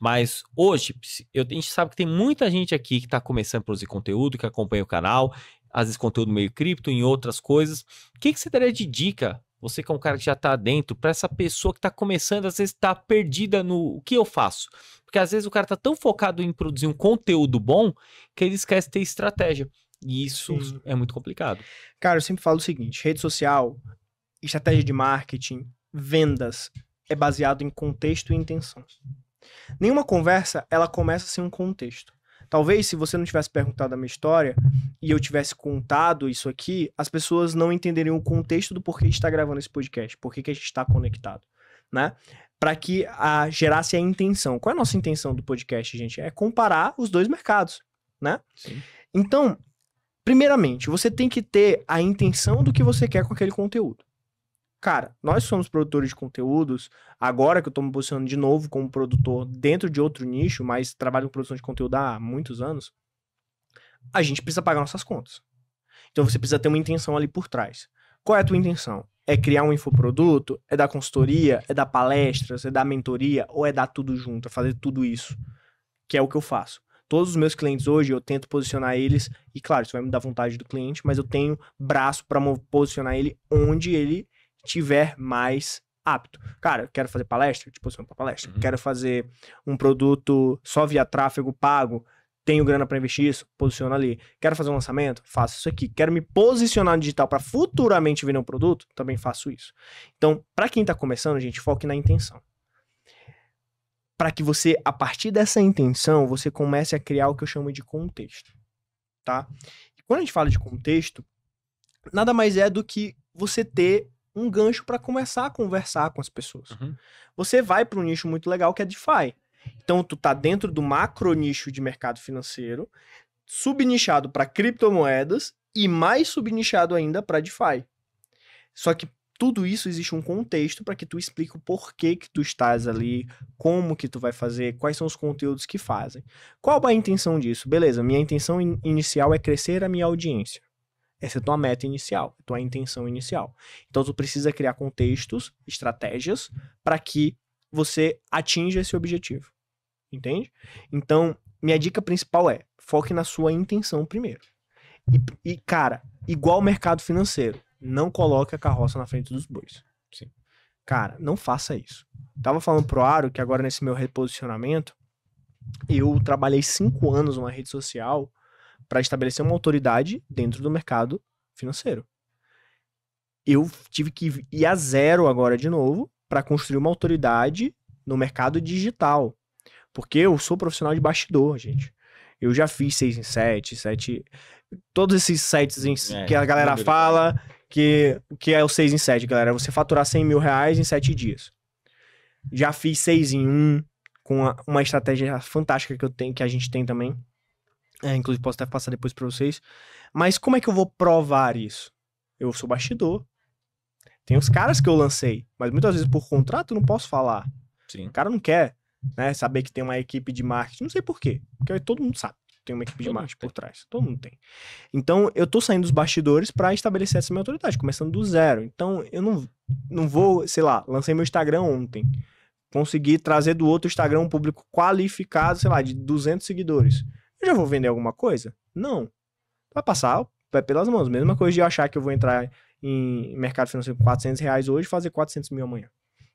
Speaker 1: Mas hoje, eu, a gente sabe que tem muita gente aqui que está começando a produzir conteúdo, que acompanha o canal, às vezes conteúdo meio cripto, em outras coisas. O que, que você daria de dica você que é um cara que já está dentro, para essa pessoa que está começando, às vezes está perdida no o que eu faço. Porque às vezes o cara está tão focado em produzir um conteúdo bom que ele esquece de ter estratégia. E isso Sim. é muito complicado.
Speaker 2: Cara, eu sempre falo o seguinte: rede social, estratégia de marketing, vendas, é baseado em contexto e intenção. Nenhuma conversa, ela começa sem um contexto. Talvez se você não tivesse perguntado a minha história e eu tivesse contado isso aqui, as pessoas não entenderiam o contexto do porquê a gente está gravando esse podcast, porquê que a gente está conectado, né? Para que a, gerasse a intenção. Qual é a nossa intenção do podcast, gente? É comparar os dois mercados, né? Sim. Então, primeiramente, você tem que ter a intenção do que você quer com aquele conteúdo. Cara, nós somos produtores de conteúdos. Agora que eu tô me posicionando de novo como produtor dentro de outro nicho, mas trabalho com produção de conteúdo há muitos anos, a gente precisa pagar nossas contas. Então você precisa ter uma intenção ali por trás. Qual é a tua intenção? É criar um infoproduto? É dar consultoria? É dar palestras? É dar mentoria? Ou é dar tudo junto? É fazer tudo isso? Que é o que eu faço. Todos os meus clientes hoje, eu tento posicionar eles, e claro, isso vai me dar vontade do cliente, mas eu tenho braço para posicionar ele onde ele tiver mais apto. Cara, quero fazer palestra, te tipo, posiciona para palestra. Uhum. Quero fazer um produto só via tráfego pago, tenho grana para investir isso, Posiciono ali. Quero fazer um lançamento, faço isso aqui. Quero me posicionar no digital para futuramente vender um produto, também faço isso. Então, para quem está começando, gente, foque na intenção. Para que você, a partir dessa intenção, você comece a criar o que eu chamo de contexto, tá? E quando a gente fala de contexto, nada mais é do que você ter um gancho para começar a conversar com as pessoas. Uhum. Você vai para um nicho muito legal que é DeFi. Então tu tá dentro do macro nicho de mercado financeiro, subnichado para criptomoedas e mais subnichado ainda para DeFi. Só que tudo isso existe um contexto para que tu explique o porquê que tu estás ali, como que tu vai fazer, quais são os conteúdos que fazem. Qual a intenção disso? Beleza, minha intenção in inicial é crescer a minha audiência. Essa é a tua meta inicial, é tua intenção inicial. Então tu precisa criar contextos, estratégias para que você atinja esse objetivo. Entende? Então, minha dica principal é: foque na sua intenção primeiro. E, e cara, igual o mercado financeiro, não coloque a carroça na frente dos bois. Sim. Cara, não faça isso. Tava falando pro Aro que agora nesse meu reposicionamento, eu trabalhei cinco anos numa rede social para estabelecer uma autoridade dentro do mercado financeiro. Eu tive que ir a zero agora de novo para construir uma autoridade no mercado digital. Porque eu sou profissional de bastidor, gente. Eu já fiz seis em sete, sete, Todos esses sets em... é, que a galera fala que, que é o seis em sete, galera. Você faturar 100 mil reais em sete dias. Já fiz seis em um com uma, uma estratégia fantástica que, eu tenho, que a gente tem também. É, inclusive, posso até passar depois para vocês. Mas como é que eu vou provar isso? Eu sou bastidor. Tem os caras que eu lancei, mas muitas vezes por contrato eu não posso falar. Sim. O cara não quer né, saber que tem uma equipe de marketing. Não sei por quê, porque todo mundo sabe tem uma equipe de marketing por trás. Todo mundo tem. Então, eu tô saindo dos bastidores para estabelecer essa minha autoridade, começando do zero. Então, eu não, não vou, sei lá, lancei meu Instagram ontem. Consegui trazer do outro Instagram um público qualificado, sei lá, de 200 seguidores. Eu já vou vender alguma coisa? Não. Vai passar vai pelas mãos. Mesma coisa de eu achar que eu vou entrar em mercado financeiro com 400 reais hoje e fazer 400 mil amanhã.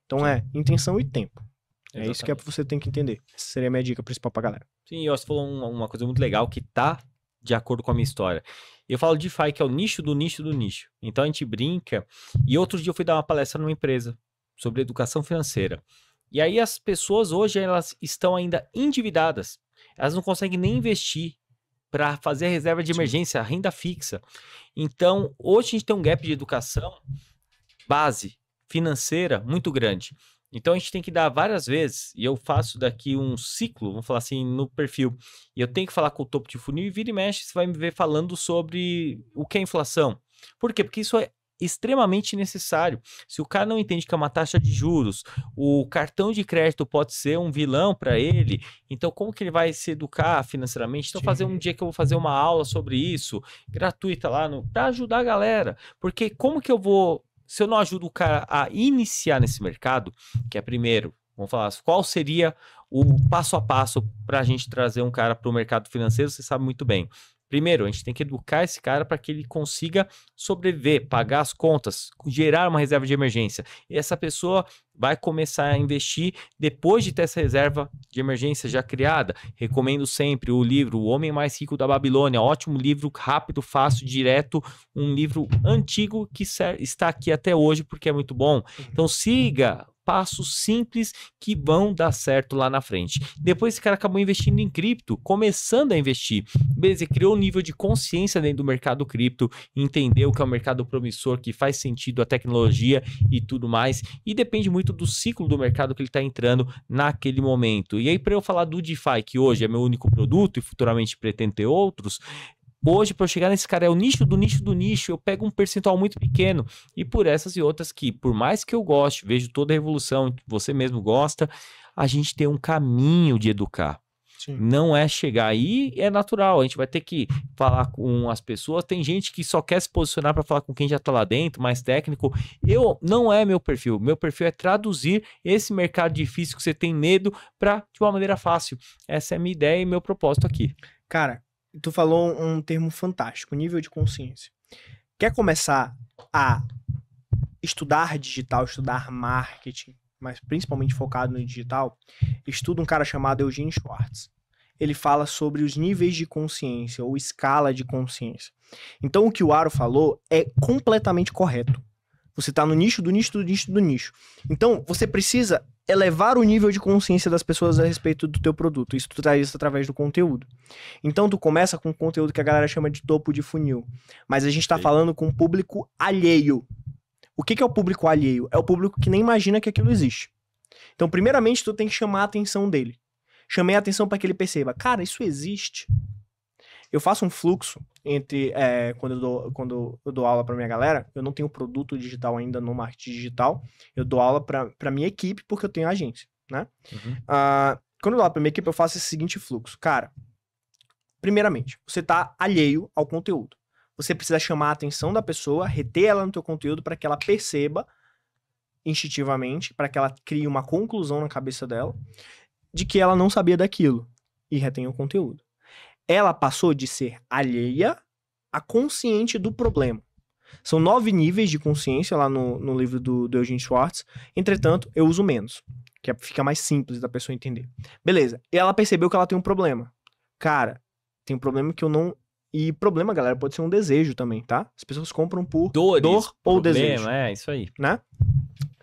Speaker 2: Então é Sim. é intenção e tempo. Exatamente. É isso que é você tem que entender. Essa seria a minha dica principal pra galera.
Speaker 1: Sim, você falou uma coisa muito legal que tá de acordo com a minha história. Eu falo de DeFi, que é o nicho do nicho do nicho. Então a gente brinca. E outro dia eu fui dar uma palestra numa empresa sobre educação financeira. E aí as pessoas hoje elas estão ainda endividadas. Elas não conseguem nem investir para fazer a reserva de emergência, renda fixa. Então, hoje a gente tem um gap de educação base financeira muito grande. Então a gente tem que dar várias vezes, e eu faço daqui um ciclo, vamos falar assim, no perfil. E eu tenho que falar com o topo de funil e vira e mexe, você vai me ver falando sobre o que é inflação. Por quê? Porque isso é extremamente necessário. Se o cara não entende que é uma taxa de juros, o cartão de crédito pode ser um vilão para ele, então como que ele vai se educar financeiramente? Então Sim. fazer um dia que eu vou fazer uma aula sobre isso, gratuita lá, para ajudar a galera. Porque como que eu vou, se eu não ajudo o cara a iniciar nesse mercado, que é primeiro, vamos falar, qual seria o passo a passo para a gente trazer um cara para o mercado financeiro, você sabe muito bem Primeiro, a gente tem que educar esse cara para que ele consiga sobreviver, pagar as contas, gerar uma reserva de emergência. E essa pessoa vai começar a investir depois de ter essa reserva de emergência já criada. Recomendo sempre o livro O Homem Mais Rico da Babilônia, ótimo livro, rápido, fácil, direto, um livro antigo que está aqui até hoje porque é muito bom. Então siga passos simples que vão dar certo lá na frente. Depois esse cara acabou investindo em cripto, começando a investir. Beleza, criou um nível de consciência dentro do mercado cripto, entendeu que é um mercado promissor, que faz sentido a tecnologia e tudo mais. E depende muito do ciclo do mercado que ele está entrando naquele momento. E aí, para eu falar do DeFi, que hoje é meu único produto e futuramente pretendo ter outros, Hoje, para eu chegar nesse cara, é o nicho do nicho do nicho, eu pego um percentual muito pequeno. E por essas e outras que, por mais que eu goste, vejo toda a revolução, você mesmo gosta, a gente tem um caminho de educar. Sim. Não é chegar aí, é natural. A gente vai ter que falar com as pessoas. Tem gente que só quer se posicionar para falar com quem já está lá dentro, mais técnico. Eu não é meu perfil. Meu perfil é traduzir esse mercado difícil que você tem medo para de uma maneira fácil. Essa é a minha ideia e meu propósito aqui. Cara, tu falou um termo fantástico,
Speaker 2: nível de consciência. Quer começar a estudar digital, estudar marketing, mas principalmente focado no digital? Estuda um cara chamado Eugene Schwartz. Ele fala sobre os níveis de consciência ou escala de consciência. Então o que o Aro falou é completamente correto. Você está no nicho do nicho do nicho do nicho. Então, você precisa elevar o nível de consciência das pessoas a respeito do teu produto. Isso tu traz isso através do conteúdo. Então tu começa com um conteúdo que a galera chama de topo de funil. Mas a gente está falando com um público alheio. O que, que é o público alheio? É o público que nem imagina que aquilo existe. Então, primeiramente, tu tem que chamar a atenção dele. Chamei a atenção para que ele perceba, cara, isso existe. Eu faço um fluxo entre é, quando, eu dou, quando eu dou aula para minha galera, eu não tenho produto digital ainda no marketing digital, eu dou aula para minha equipe porque eu tenho agência, né? Uhum. Ah, quando eu dou aula para minha equipe, eu faço esse seguinte fluxo. Cara, primeiramente, você tá alheio ao conteúdo. Você precisa chamar a atenção da pessoa, reter ela no teu conteúdo para que ela perceba instintivamente, para que ela crie uma conclusão na cabeça dela de que ela não sabia daquilo e retém o conteúdo ela passou de ser alheia a consciente do problema. São nove níveis de consciência lá no, no livro do, do Eugene Schwartz. Entretanto, eu uso menos, que é, fica mais simples da pessoa entender. Beleza, e ela percebeu que ela tem um problema. Cara, tem um problema que eu não. E problema, galera, pode ser um desejo também, tá? As pessoas compram por Dores, dor ou problema, desejo.
Speaker 1: É, isso aí.
Speaker 2: Né?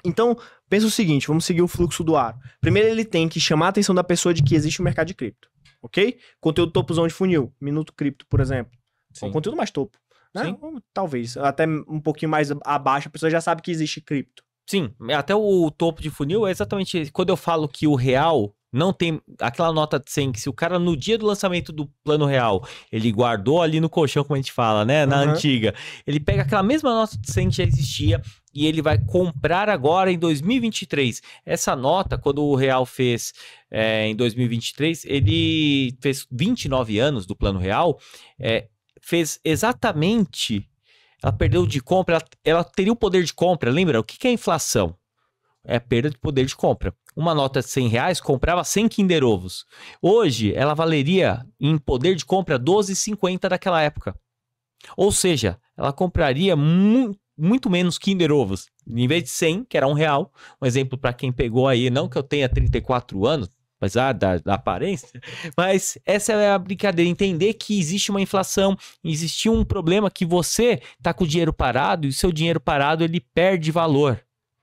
Speaker 2: Então, pensa o seguinte, vamos seguir o fluxo do ar. Primeiro, ele tem que chamar a atenção da pessoa de que existe um mercado de cripto ok? Conteúdo topozão de funil, minuto cripto, por exemplo. Sim. É um conteúdo
Speaker 1: mais topo. Né? Sim. Talvez. Até um pouquinho mais abaixo, a pessoa já sabe que existe cripto. Sim, até o topo de funil é exatamente quando eu falo que o real não tem aquela nota de 100 que se o cara no dia do lançamento do plano real, ele guardou ali no colchão, como a gente fala, né, na uhum. antiga, ele pega aquela mesma nota de 100 que já existia, e ele vai comprar agora em 2023. Essa nota, quando o Real fez é, em 2023, ele fez 29 anos do Plano Real, é, fez exatamente. Ela perdeu de compra, ela, ela, teria o poder de compra. Lembra? O que, que é inflação? É perda de poder de compra. Uma nota de 100 reais comprava 100 Kinder Ovos. Hoje, ela valeria em poder de compra 12,50 daquela época. Ou seja, ela compraria muito muito menos Kinder Ovos. Em vez de 100, que era um real, um exemplo para quem pegou aí, não que eu tenha 34 anos, apesar da, da aparência, <laughs> mas essa é a brincadeira, entender que existe uma inflação, existe um problema que você está com o dinheiro parado e o seu dinheiro parado ele perde valor.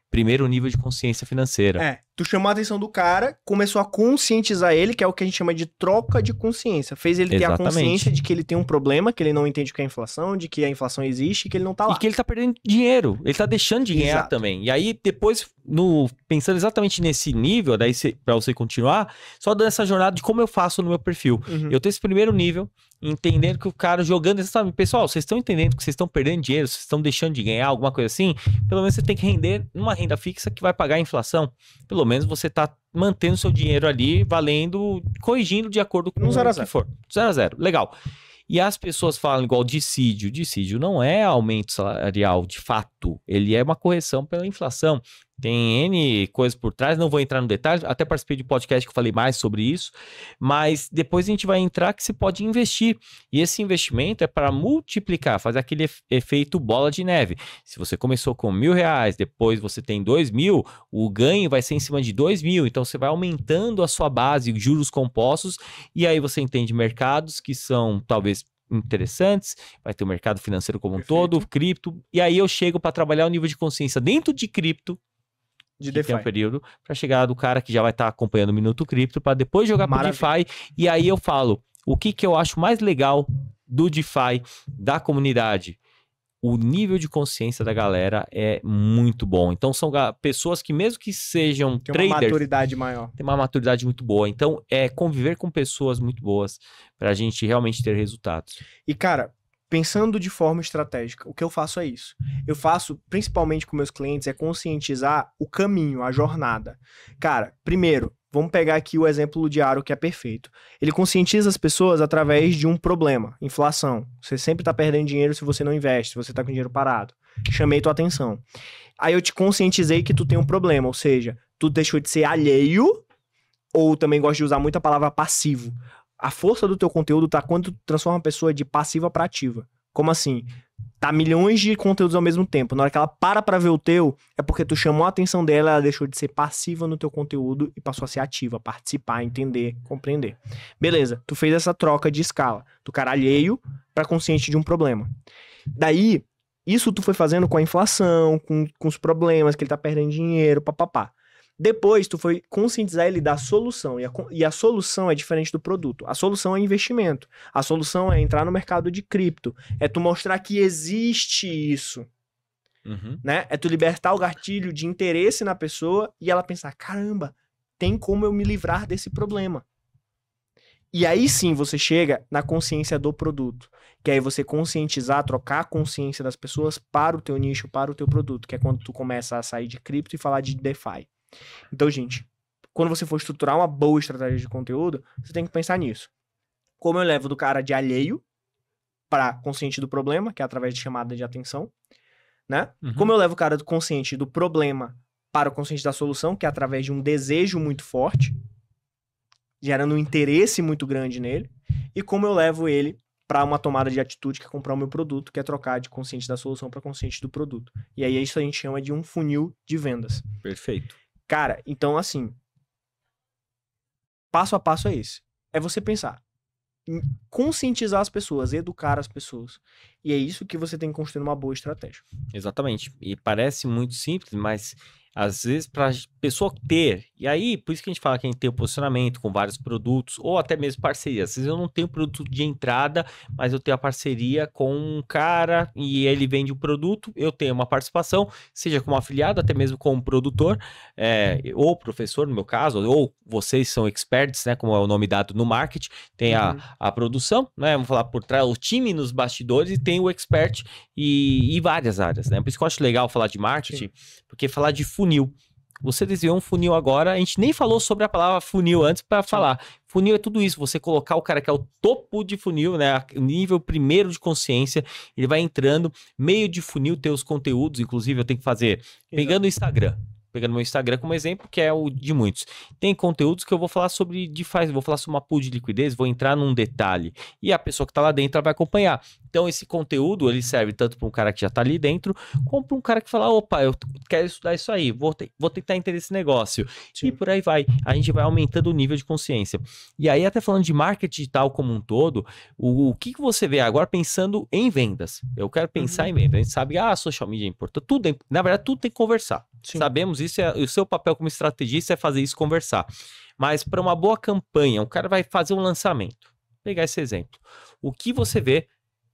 Speaker 1: Primeiro nível de consciência financeira. É,
Speaker 2: Tu chamou a atenção do cara, começou a conscientizar ele, que é o que a gente chama de troca de consciência. Fez ele Exatamente. ter a consciência de que ele tem um problema, que ele não entende o que é inflação, de que a inflação existe e que ele não tá lá. E que
Speaker 1: ele tá perdendo dinheiro. Ele tá deixando de ganhar Exato. também. E aí, depois, no pensando exatamente nesse nível, daí para você continuar, só dando essa jornada de como eu faço no meu perfil. Uhum. Eu tenho esse primeiro nível, entendendo que o cara jogando, sabe, pessoal, vocês estão entendendo que vocês estão perdendo dinheiro, vocês estão deixando de ganhar alguma coisa assim? Pelo menos você tem que render numa renda fixa que vai pagar a inflação. Pelo pelo menos você está mantendo seu dinheiro ali, valendo, corrigindo de acordo com um zero o zero for. Zero a zero. Legal. E as pessoas falam igual dissídio. Dissídio não é aumento salarial de fato, ele é uma correção pela inflação. Tem N coisas por trás, não vou entrar no detalhe, até participei de podcast que eu falei mais sobre isso, mas depois a gente vai entrar que você pode investir. E esse investimento é para multiplicar, fazer aquele efeito bola de neve. Se você começou com mil reais, depois você tem dois mil, o ganho vai ser em cima de dois mil. Então você vai aumentando a sua base, juros compostos, e aí você entende mercados que são talvez interessantes, vai ter o mercado financeiro como Perfeito. um todo, cripto, e aí eu chego para trabalhar o nível de consciência dentro de cripto de DeFi. Tem um período para chegar do cara que já vai estar tá acompanhando o Minuto Cripto para depois jogar para DeFi. E aí eu falo, o que, que eu acho mais legal do DeFi, da comunidade? o nível de consciência da galera é muito bom. Então são pessoas que mesmo que sejam tem traders, uma maturidade maior. Tem uma maturidade muito boa. Então é conviver com pessoas muito boas para a gente realmente ter resultados. E cara,
Speaker 2: pensando de forma estratégica, o que eu faço é isso. Eu faço, principalmente com meus clientes, é conscientizar o caminho, a jornada. Cara, primeiro, vamos pegar aqui o exemplo do diário que é perfeito. Ele conscientiza as pessoas através de um problema, inflação. Você sempre está perdendo dinheiro se você não investe, se você está com dinheiro parado. Chamei tua atenção. Aí eu te conscientizei que tu tem um problema, ou seja, tu deixou de ser alheio, ou também gosto de usar muito a palavra passivo a força do teu conteúdo tá quando tu transforma a pessoa de passiva para ativa. Como assim? Tá milhões de conteúdos ao mesmo tempo. Na hora que ela para pra ver o teu, é porque tu chamou a atenção dela, ela deixou de ser passiva no teu conteúdo e passou a ser ativa, participar, entender, compreender. Beleza, tu fez essa troca de escala, do cara alheio pra consciente de um problema. Daí, isso tu foi fazendo com a inflação, com, com os problemas, que ele tá perdendo dinheiro, papapá. Depois, tu foi conscientizar ele da solução. E a, e a solução é diferente do produto. A solução é investimento. A solução é entrar no mercado de cripto. É tu mostrar que existe isso. Uhum. Né? É tu libertar o gatilho de interesse na pessoa e ela pensar: caramba, tem como eu me livrar desse problema. E aí sim você chega na consciência do produto, que aí é você conscientizar, trocar a consciência das pessoas para o teu nicho, para o teu produto, que é quando tu começa a sair de cripto e falar de DeFi. Então, gente, quando você for estruturar uma boa estratégia de conteúdo, você tem que pensar nisso. Como eu levo do cara de alheio para consciente do problema, que é através de chamada de atenção, né? Uhum. Como eu levo o cara do consciente do problema para o consciente da solução, que é através de um desejo muito forte, gerando um interesse muito grande nele, e como eu levo ele para uma tomada de atitude que é comprar o meu produto, que é trocar de consciente da solução para consciente do produto. E aí isso a gente chama de um funil de vendas. Perfeito. Cara, então assim. Passo a passo é esse. É você pensar. Conscientizar as pessoas, educar as pessoas. E é isso que você tem que construir uma boa estratégia.
Speaker 1: Exatamente. E parece muito simples, mas às vezes, para pessoa ter. E aí, por isso que a gente fala que a gente tem o posicionamento com vários produtos, ou até mesmo parcerias. Às vezes eu não tenho produto de entrada, mas eu tenho a parceria com um cara e ele vende o um produto, eu tenho uma participação, seja como afiliado, até mesmo como produtor, é, ou professor, no meu caso, ou vocês são experts, né? Como é o nome dado no marketing, tem a, uhum. a produção, né? Vamos falar por trás, o time nos bastidores e tem o expert e, e várias áreas, né? Por isso que eu acho legal falar de marketing, Sim. porque falar de funil. Você desenhou um funil agora, a gente nem falou sobre a palavra funil antes para falar. Funil é tudo isso, você colocar o cara que é o topo de funil, né, nível primeiro de consciência, ele vai entrando, meio de funil ter os conteúdos, inclusive eu tenho que fazer, pegando o Instagram, pegando meu Instagram como exemplo, que é o de muitos. Tem conteúdos que eu vou falar sobre de faz vou falar sobre uma pool de liquidez, vou entrar num detalhe e a pessoa que está lá dentro vai acompanhar. Então esse conteúdo ele serve tanto para um cara que já está ali dentro, como para um cara que fala, opa, eu quero estudar isso aí, vou, te vou tentar entender esse negócio. Sim. E por aí vai. A gente vai aumentando o nível de consciência. E aí até falando de marketing digital como um todo, o, o que, que você vê agora pensando em vendas? Eu quero pensar uhum. em vendas. A gente sabe, ah, social media é importante. Tudo, é, na verdade, tudo tem que conversar. Sim. Sabemos isso, é, o seu papel como estrategista é fazer isso conversar. Mas para uma boa campanha, o cara vai fazer um lançamento. Vou pegar esse exemplo. O que você vê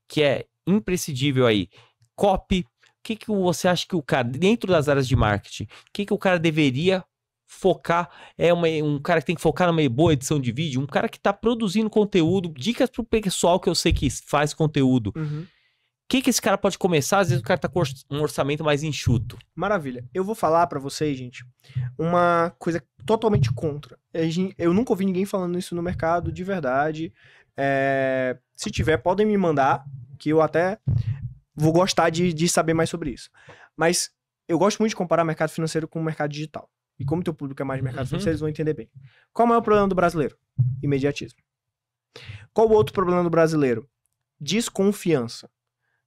Speaker 1: que é imprescindível aí? Copy. O que, que você acha que o cara, dentro das áreas de marketing, o que, que o cara deveria focar? É uma, um cara que tem que focar numa boa edição de vídeo, um cara que está produzindo conteúdo, dicas para o pessoal que eu sei que faz conteúdo. Uhum. O que, que esse cara pode começar? Às vezes o cara está com um orçamento mais enxuto.
Speaker 2: Maravilha. Eu vou falar para vocês, gente, uma coisa totalmente contra. Eu nunca ouvi ninguém falando isso no mercado, de verdade. É... Se tiver, podem me mandar, que eu até vou gostar de, de saber mais sobre isso. Mas eu gosto muito de comparar mercado financeiro com o mercado digital. E como teu público é mais de mercado uhum. financeiro, eles vão entender bem. Qual é o problema do brasileiro? Imediatismo. Qual o outro problema do brasileiro? Desconfiança.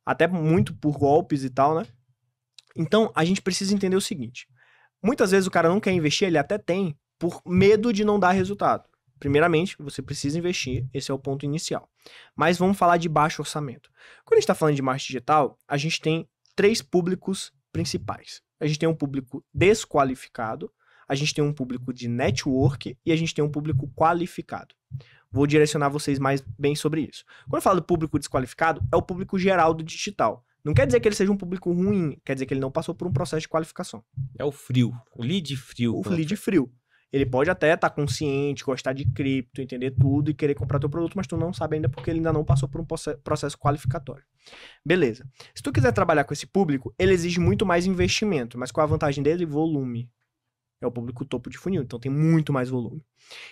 Speaker 2: Até muito por golpes e tal, né? Então, a gente precisa entender o seguinte. Muitas vezes o cara não quer investir, ele até tem, por medo de não dar resultado. Primeiramente, você precisa investir, esse é o ponto inicial. Mas vamos falar de baixo orçamento. Quando a gente está falando de marketing digital, a gente tem três públicos principais. A gente tem um público desqualificado, a gente tem um público de network e a gente tem um público qualificado. Vou direcionar vocês mais bem sobre isso. Quando eu falo público desqualificado, é o público geral do digital. Não quer dizer que ele seja um público ruim, quer dizer que ele não passou por um processo de qualificação.
Speaker 1: É o frio, o lead frio. O é lead
Speaker 2: é? frio. Ele pode até estar tá consciente, gostar de cripto, entender tudo e querer comprar teu produto, mas tu não sabe ainda porque ele ainda não passou por um processo qualificatório. Beleza. Se tu quiser trabalhar com esse público, ele exige muito mais investimento, mas qual é a vantagem dele? Volume. É o público topo de funil, então tem muito mais volume.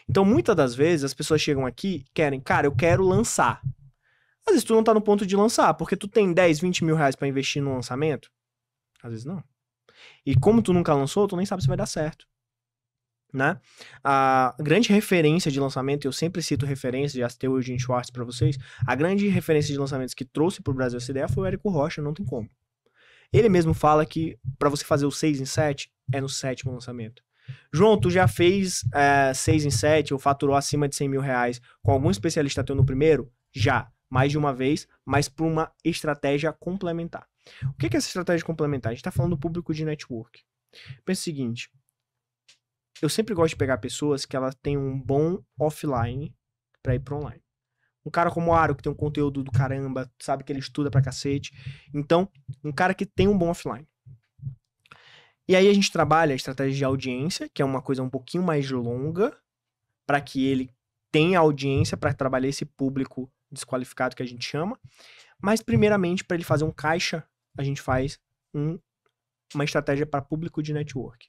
Speaker 2: Então, muitas das vezes, as pessoas chegam aqui querem, cara, eu quero lançar. Às vezes tu não tá no ponto de lançar, porque tu tem 10, 20 mil reais para investir no lançamento. Às vezes não. E como tu nunca lançou, tu nem sabe se vai dar certo né? A grande referência de lançamento, eu sempre cito referência, já citei o Eugene Schwartz para vocês, a grande referência de lançamentos que trouxe para o Brasil essa ideia foi o Érico Rocha, não tem como. Ele mesmo fala que para você fazer o 6 em 7, é no sétimo lançamento. João, tu já fez é, 6 em 7 ou faturou acima de 100 mil reais com algum especialista teu no primeiro? Já, mais de uma vez, mas por uma estratégia complementar. O que é essa estratégia complementar? A gente está falando do público de network. Pensa o seguinte, eu sempre gosto de pegar pessoas que elas têm um bom offline para ir para online. Um cara como o Aro, que tem um conteúdo do caramba, sabe que ele estuda pra cacete. Então, um cara que tem um bom offline. E aí a gente trabalha a estratégia de audiência, que é uma coisa um pouquinho mais longa, para que ele tenha audiência para trabalhar esse público desqualificado que a gente chama. Mas, primeiramente, para ele fazer um caixa, a gente faz um, uma estratégia para público de network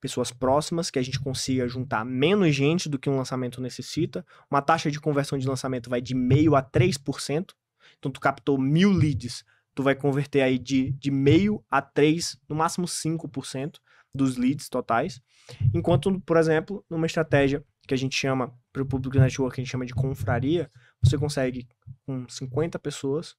Speaker 2: pessoas próximas, que a gente consiga juntar menos gente do que um lançamento necessita. Uma taxa de conversão de lançamento vai de meio a 3%. Então, tu captou mil leads, tu vai converter aí de, de meio a 3, no máximo 5% dos leads totais. Enquanto, por exemplo, numa estratégia que a gente chama, para o público network, que a gente chama de confraria, você consegue com 50 pessoas,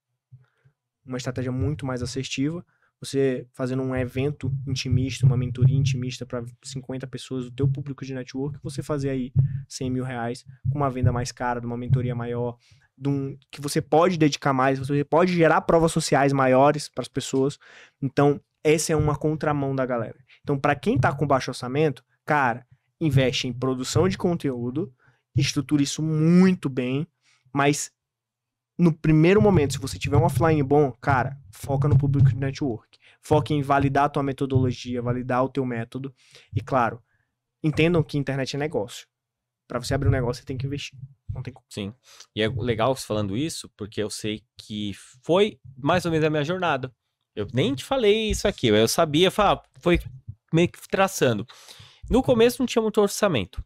Speaker 2: uma estratégia muito mais assertiva, você fazendo um evento intimista, uma mentoria intimista para 50 pessoas do teu público de network, você fazer aí 100 mil reais com uma venda mais cara, de uma mentoria maior, um, que você pode dedicar mais, você pode gerar provas sociais maiores para as pessoas. Então, essa é uma contramão da galera. Então, para quem está com baixo orçamento, cara, investe em produção de conteúdo, estrutura isso muito bem, mas no primeiro momento, se você tiver um offline bom, cara, foca no público de network. Foque em validar a tua metodologia, validar o teu método. E claro, entendam que internet é negócio. Para você abrir um negócio, você tem que investir.
Speaker 1: Não tem como. Sim. E é legal você falando isso, porque eu sei que foi mais ou menos a minha jornada. Eu nem te falei isso aqui, eu sabia, ah, foi meio que traçando. No começo não tinha muito orçamento.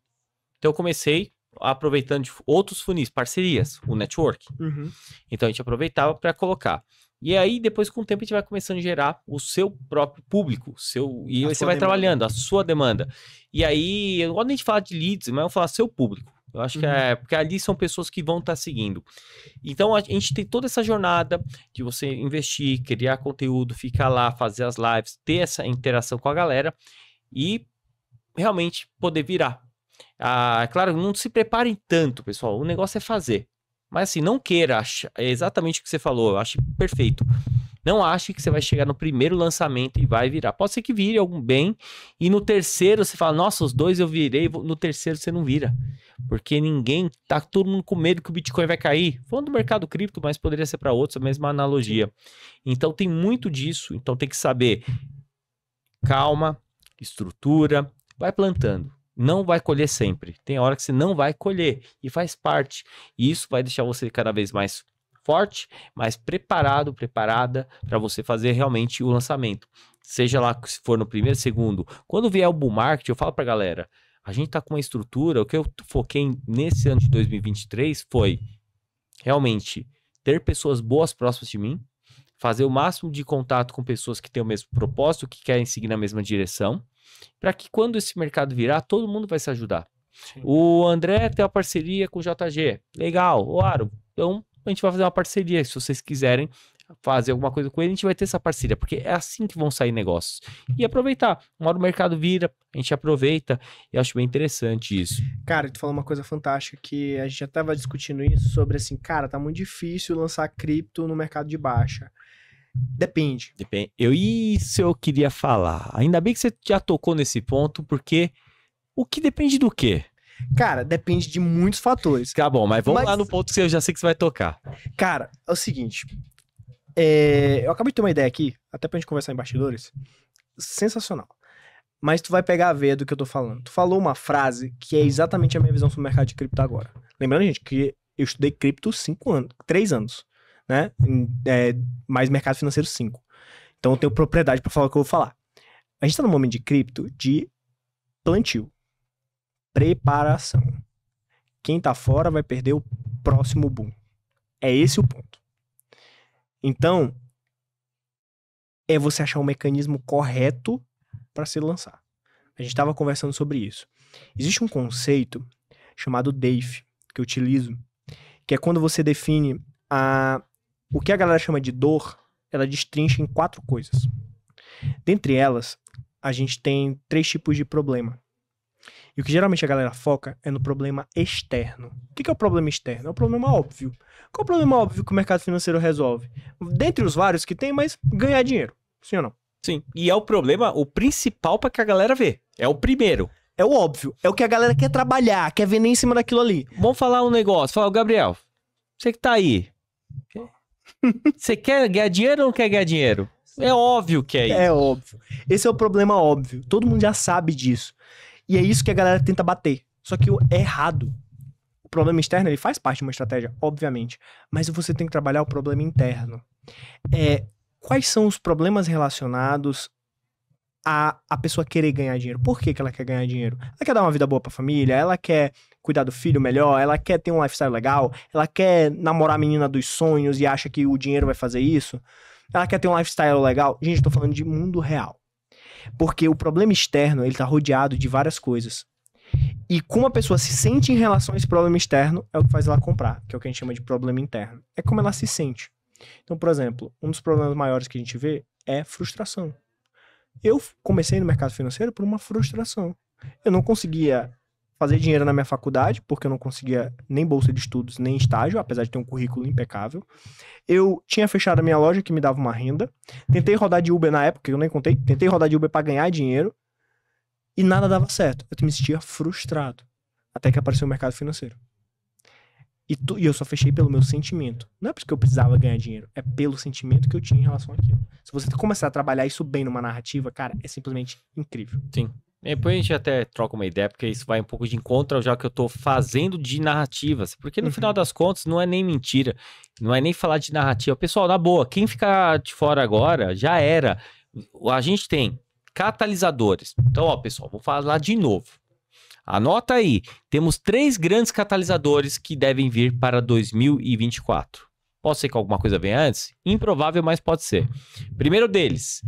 Speaker 1: Então eu comecei aproveitando outros funis, parcerias, o network. Uhum. Então a gente aproveitava para colocar. E aí, depois, com o tempo, a gente vai começando a gerar o seu próprio público. Seu, e a você vai demanda. trabalhando, a sua demanda. E aí, eu não gosto nem de falar de leads, mas eu vou falar seu público. Eu acho uhum. que é, uhum. porque ali são pessoas que vão estar tá seguindo. Então a gente tem toda essa jornada de você investir, criar conteúdo, ficar lá, fazer as lives, ter essa interação com a galera e realmente poder virar. Ah, é claro, não se preparem tanto, pessoal. O negócio é fazer. Mas assim, não queira, acha, é exatamente o que você falou, eu acho perfeito. Não ache que você vai chegar no primeiro lançamento e vai virar. Pode ser que vire algum bem, e no terceiro você fala, nossa, os dois eu virei, no terceiro você não vira. Porque ninguém, tá todo mundo com medo que o Bitcoin vai cair. Falando do mercado cripto, mas poderia ser para outros, a mesma analogia. Então tem muito disso, então tem que saber calma, estrutura, vai plantando não vai colher sempre. Tem hora que você não vai colher e faz parte. E isso vai deixar você cada vez mais forte, mais preparado, preparada para você fazer realmente o lançamento. Seja lá se for no primeiro, segundo. Quando vier o bull market, eu falo para galera, a gente tá com uma estrutura, o que eu foquei nesse ano de 2023 foi realmente ter pessoas boas próximas de mim, fazer o máximo de contato com pessoas que têm o mesmo propósito, que querem seguir na mesma direção para que quando esse mercado virar, todo mundo vai se ajudar. Sim. O André tem uma parceria com o JG. Legal, o Aro. Então, a gente vai fazer uma parceria. Se vocês quiserem fazer alguma coisa com ele, a gente vai ter essa parceria, porque é assim que vão sair negócios. E aproveitar. Uma hora o mercado vira, a gente aproveita. Eu acho bem interessante isso.
Speaker 2: Cara, tu falou uma coisa fantástica que a gente já estava discutindo isso sobre assim, cara, tá muito difícil lançar cripto no mercado de baixa.
Speaker 1: Depende. Depende. Eu isso eu queria falar. Ainda bem que você já tocou nesse ponto, porque o que depende do quê? Cara, depende de muitos fatores. Tá bom, mas vamos mas... lá no ponto que eu já sei que você vai tocar. Cara, é o seguinte.
Speaker 2: É... Eu acabei de ter uma ideia aqui, até pra gente conversar em bastidores. Sensacional. Mas tu vai pegar a veia do que eu tô falando. Tu falou uma frase que é exatamente a minha visão sobre o mercado de cripto agora. Lembrando, gente, que eu estudei cripto cinco anos, três anos né? É, mais mercado financeiro 5. Então eu tenho propriedade para falar o que eu vou falar. A gente está num momento de cripto de plantio. Preparação. Quem está fora vai perder o próximo boom. É esse o ponto. Então, é você achar o um mecanismo correto para se lançar. A gente estava conversando sobre isso. Existe um conceito chamado DAFE, que eu utilizo, que é quando você define a o que a galera chama de dor, ela destrincha em quatro coisas. Dentre elas, a gente tem três tipos de problema. E o que geralmente a galera foca é no problema externo. O que é o problema externo? É o problema óbvio. Qual é o problema óbvio que o mercado financeiro resolve? Dentre os
Speaker 1: vários que tem, mas ganhar dinheiro. Sim ou não? Sim. E é o problema, o principal para que a galera vê. É o primeiro. É o óbvio. É o que a galera quer trabalhar, quer vender em cima daquilo ali. Vamos falar um negócio. Fala, Gabriel, você que tá aí, você quer ganhar dinheiro ou não quer ganhar dinheiro? É óbvio que é, é isso. É óbvio. Esse é o problema óbvio. Todo mundo já
Speaker 2: sabe disso. E é isso que a galera tenta bater. Só que o errado. O problema externo ele faz parte de uma estratégia, obviamente. Mas você tem que trabalhar o problema interno. É, quais são os problemas relacionados a, a pessoa querer ganhar dinheiro. Por que, que ela quer ganhar dinheiro? Ela quer dar uma vida boa pra família, ela quer cuidar do filho melhor, ela quer ter um lifestyle legal, ela quer namorar a menina dos sonhos e acha que o dinheiro vai fazer isso, ela quer ter um lifestyle legal. Gente, eu tô falando de mundo real. Porque o problema externo, ele tá rodeado de várias coisas. E como a pessoa se sente em relação a esse problema externo, é o que faz ela comprar, que é o que a gente chama de problema interno. É como ela se sente. Então, por exemplo, um dos problemas maiores que a gente vê é frustração. Eu comecei no mercado financeiro por uma frustração. Eu não conseguia fazer dinheiro na minha faculdade, porque eu não conseguia nem bolsa de estudos, nem estágio, apesar de ter um currículo impecável. Eu tinha fechado a minha loja que me dava uma renda. Tentei rodar de Uber na época, eu nem contei. Tentei rodar de Uber para ganhar dinheiro e nada dava certo. Eu me sentia frustrado. Até que apareceu o mercado financeiro. E, tu, e eu só fechei pelo meu sentimento. Não é porque eu precisava ganhar dinheiro, é pelo sentimento que eu tinha em relação àquilo. Se você começar a trabalhar isso bem numa narrativa, cara, é simplesmente
Speaker 1: incrível. Sim. Depois a gente até troca uma ideia, porque isso vai um pouco de encontro ao já que eu tô fazendo de narrativas. Porque no uhum. final das contas, não é nem mentira, não é nem falar de narrativa. Pessoal, na boa, quem ficar de fora agora, já era. A gente tem catalisadores. Então, ó, pessoal, vou falar de novo. Anota aí, temos três grandes catalisadores que devem vir para 2024. Pode ser que alguma coisa venha antes? Improvável, mas pode ser. Primeiro deles,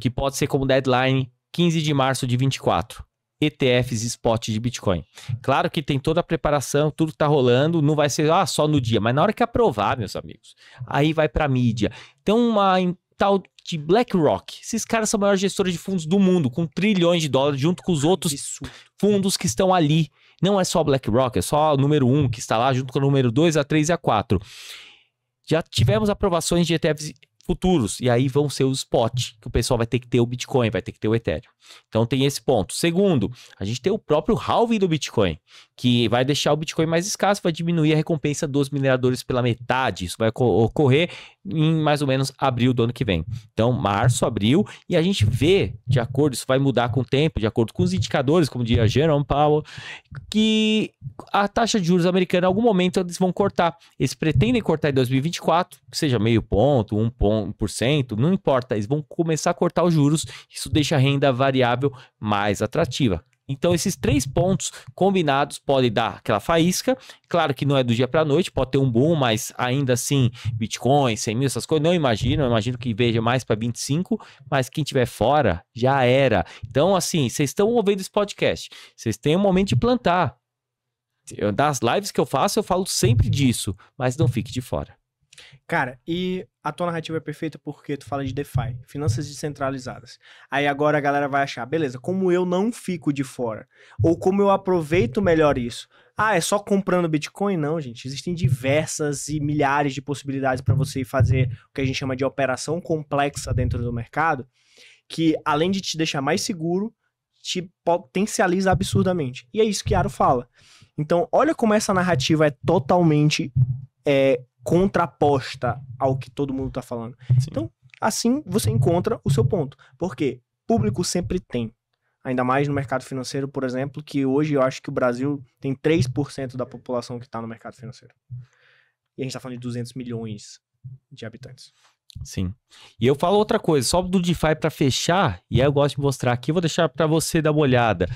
Speaker 1: que pode ser como deadline 15 de março de 24. ETFs spot de Bitcoin. Claro que tem toda a preparação, tudo tá rolando, não vai ser ah, só no dia, mas na hora que aprovar, meus amigos, aí vai para mídia. Tem uma tal de BlackRock. Esses caras são a maior gestora de fundos do mundo, com trilhões de dólares, junto com os outros fundos que estão ali. Não é só BlackRock, é só o número 1 um que está lá, junto com o número 2, a 3 e a 4. Já tivemos aprovações de ETFs futuros. E aí vão ser os spot, que o pessoal vai ter que ter o Bitcoin, vai ter que ter o Ethereum. Então tem esse ponto. Segundo, a gente tem o próprio halving do Bitcoin, que vai deixar o Bitcoin mais escasso, vai diminuir a recompensa dos mineradores pela metade. Isso vai ocorrer em mais ou menos abril do ano que vem. Então, março, abril, e a gente vê, de acordo, isso vai mudar com o tempo, de acordo com os indicadores, como diria Jerome Powell, que a taxa de juros americana, em algum momento, eles vão cortar. Eles pretendem cortar em 2024, que seja meio ponto, um ponto, 1%, não importa, eles vão começar a cortar os juros, isso deixa a renda variável mais atrativa. Então, esses três pontos combinados podem dar aquela faísca. Claro que não é do dia para a noite, pode ter um boom, mas ainda assim, Bitcoin, 100 mil, essas coisas, não imagino. Eu imagino que veja mais para 25, mas quem tiver fora já era. Então, assim, vocês estão ouvindo esse podcast, vocês têm um momento de plantar. Das lives que eu faço, eu falo sempre disso, mas não fique de fora.
Speaker 2: Cara, e a tua narrativa é perfeita porque tu fala de DeFi, finanças descentralizadas. Aí agora a galera vai achar, beleza, como eu não fico de fora? Ou como eu aproveito melhor isso? Ah, é só comprando Bitcoin? Não, gente. Existem diversas e milhares de possibilidades para você fazer o que a gente chama de operação complexa dentro do mercado, que além de te deixar mais seguro, te potencializa absurdamente. E é isso que Aro fala. Então, olha como essa narrativa é totalmente é, contraposta ao que todo mundo está falando. Sim. Então, assim você encontra o seu ponto. Porque público sempre tem. Ainda mais no mercado financeiro, por exemplo, que hoje eu acho que o Brasil tem 3% da população que está no mercado financeiro. E a gente está falando de 200 milhões de habitantes.
Speaker 1: Sim. E eu falo outra coisa, só do DeFi para fechar, e aí eu gosto de mostrar aqui, vou deixar para você dar uma olhada.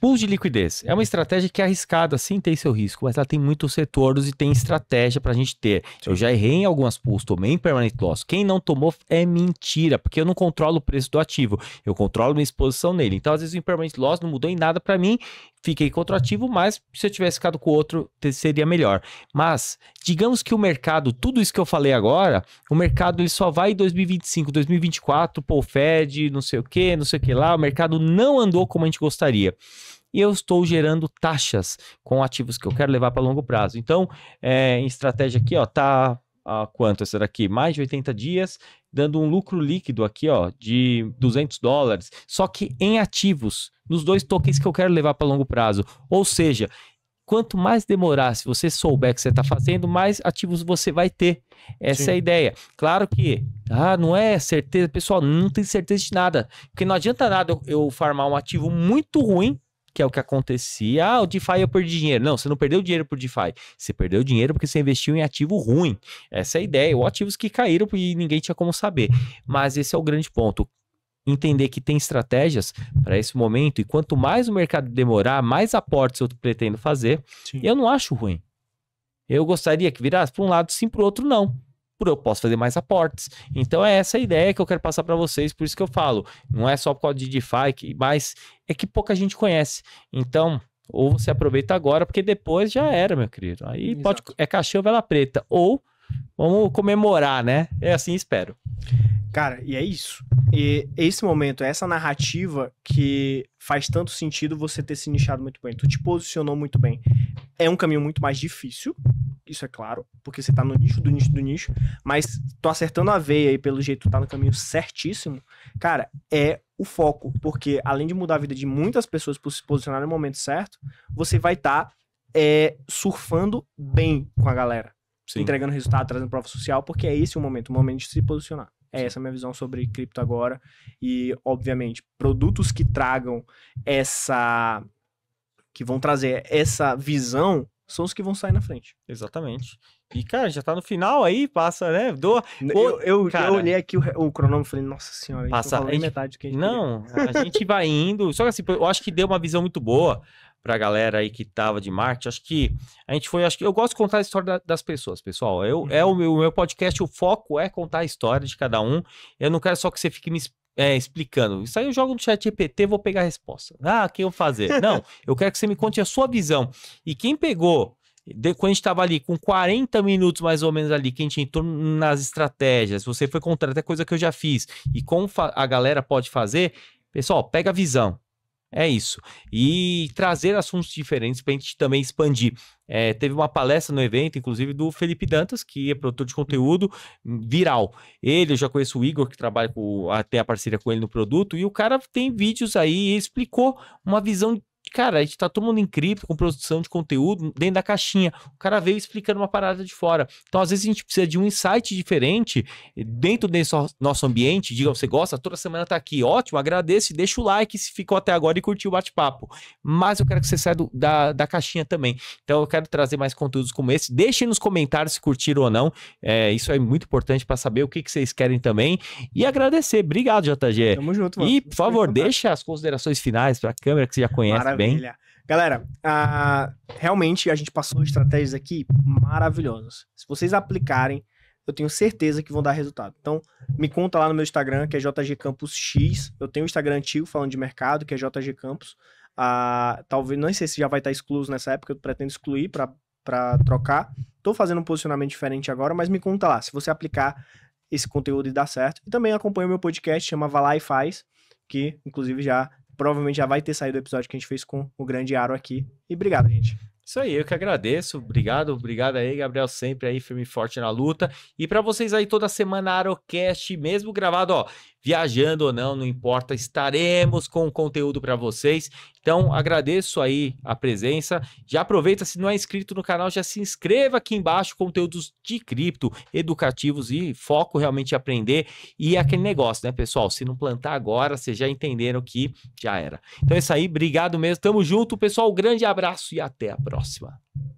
Speaker 1: Pools de liquidez é uma estratégia que é arriscada, sim, tem seu risco, mas ela tem muitos retornos e tem estratégia para a gente ter. Sim. Eu já errei em algumas pools, tomei em permanent loss. Quem não tomou é mentira, porque eu não controlo o preço do ativo, eu controlo minha exposição nele. Então, às vezes, o permanent loss não mudou em nada para mim, fiquei contra o ativo, mas se eu tivesse ficado com o outro, seria melhor. Mas, digamos que o mercado, tudo isso que eu falei agora, o mercado ele só vai em 2025, 2024, pô, Fed, não sei o que, não sei o que lá, o mercado não andou como a gente gostaria e eu estou gerando taxas com ativos que eu quero levar para longo prazo. Então, é, em estratégia aqui, ó, tá a ah, quanto essa daqui? Mais de 80 dias, dando um lucro líquido aqui, ó, de 200 dólares, só que em ativos, nos dois tokens que eu quero levar para longo prazo. Ou seja, quanto mais demorar, se você souber que você está fazendo, mais ativos você vai ter. Essa Sim. é a ideia. Claro que ah, não é certeza, pessoal, não tem certeza de nada. Porque não adianta nada eu, eu farmar um ativo muito ruim que é o que acontecia. Ah, o DeFi eu perdi dinheiro. Não, você não perdeu dinheiro por DeFi. Você perdeu dinheiro porque você investiu em ativo ruim. Essa é a ideia. Ou ativos que caíram e ninguém tinha como saber. Mas esse é o grande ponto. Entender que tem estratégias para esse momento e quanto mais o mercado demorar, mais aportes eu pretendo fazer. Sim. Eu não acho ruim. Eu gostaria que virasse para um lado sim, para o outro não por eu posso fazer mais aportes. Então é essa ideia que eu quero passar para vocês, por isso que eu falo, não é só por causa de DeFi, mas é que pouca gente conhece. Então, ou você aproveita agora, porque depois já era, meu querido. Aí Exato. pode é cachorro vela preta, ou vamos comemorar, né? É assim, espero.
Speaker 2: Cara, e é isso.
Speaker 1: E esse momento, essa narrativa que
Speaker 2: faz tanto sentido você ter se nichado muito bem. Tu te posicionou muito bem. É um caminho muito mais difícil, isso é claro, porque você tá no nicho do nicho do nicho, mas tô acertando a veia e pelo jeito tu tá no caminho certíssimo, cara, é o foco, porque além de mudar a vida de muitas pessoas por se posicionar no momento certo, você vai estar tá, é, surfando bem com a galera, Sim. entregando resultado, trazendo prova social, porque é esse o momento, o momento de se posicionar. É Sim. essa a minha visão sobre cripto agora e, obviamente, produtos que tragam essa que vão trazer essa visão são os que vão sair na
Speaker 1: frente. Exatamente. E, cara, já tá no final aí, passa, né? Do... Eu, eu, cara, eu olhei aqui o, o cronômetro e falei, nossa senhora, passa, a gente, metade do que a gente Não, queria. a gente vai indo. Só que assim, eu acho que deu uma visão muito boa pra galera aí que tava de Marte. Acho que a gente foi, acho que eu gosto de contar a história das pessoas, pessoal. Eu, é uhum. É o meu, o meu podcast, o foco é contar a história de cada um. Eu não quero só que você fique me é, explicando. Isso aí eu jogo no chat GPT, vou pegar a resposta. Ah, que eu fazer? <laughs> Não, eu quero que você me conte a sua visão. E quem pegou, de, quando a gente estava ali com 40 minutos mais ou menos ali, que a gente entrou nas estratégias, você foi contar até coisa que eu já fiz, e como a galera pode fazer, pessoal, pega a visão. É isso. E trazer assuntos diferentes para a gente também expandir. É, teve uma palestra no evento, inclusive, do Felipe Dantas, que é produtor de conteúdo hum, viral. Ele, eu já conheço o Igor, que trabalha com, até a parceria com ele no produto, e o cara tem vídeos aí e explicou uma visão cara, a gente tá todo mundo em cripto, com produção de conteúdo dentro da caixinha. O cara veio explicando uma parada de fora. Então, às vezes, a gente precisa de um insight diferente eh, dentro desse nosso ambiente. Diga, você gosta, toda semana tá aqui. Ótimo, agradeço e deixa o like se ficou até agora e curtiu o bate-papo. Mas eu quero que você saia do, da, da caixinha também. Então, eu quero trazer mais conteúdos como esse. Deixem nos comentários se curtiram ou não. É, isso é muito importante para saber o que, que vocês querem também. E agradecer. Obrigado, JG. Tamo junto, mano. E, por favor, deixa as considerações finais para a câmera que você já conhece. Maravilha. Bem.
Speaker 2: Galera, realmente a gente passou estratégias aqui maravilhosas. Se vocês aplicarem, eu tenho certeza que vão dar resultado. Então, me conta lá no meu Instagram, que é JG Campos X. Eu tenho um Instagram antigo falando de mercado, que é JG Campos. Ah, talvez, não sei se já vai estar excluído nessa época, eu pretendo excluir para trocar. Estou fazendo um posicionamento diferente agora, mas me conta lá, se você aplicar esse conteúdo e dar certo. E também acompanha o meu podcast, chama Vai Lá e Faz, que inclusive já provavelmente já vai ter saído o episódio que a gente fez com o grande Aro aqui. E obrigado, gente.
Speaker 1: Isso aí, eu que agradeço. Obrigado, obrigado aí, Gabriel, sempre aí firme e forte na luta. E para vocês aí toda semana Arocast, mesmo gravado, ó viajando ou não, não importa, estaremos com conteúdo para vocês. Então, agradeço aí a presença. Já aproveita, se não é inscrito no canal, já se inscreva aqui embaixo, conteúdos de cripto, educativos e foco realmente em aprender. E aquele negócio, né, pessoal? Se não plantar agora, vocês já entenderam que já era. Então é isso aí, obrigado mesmo. Tamo junto, pessoal. Um grande abraço e até a próxima.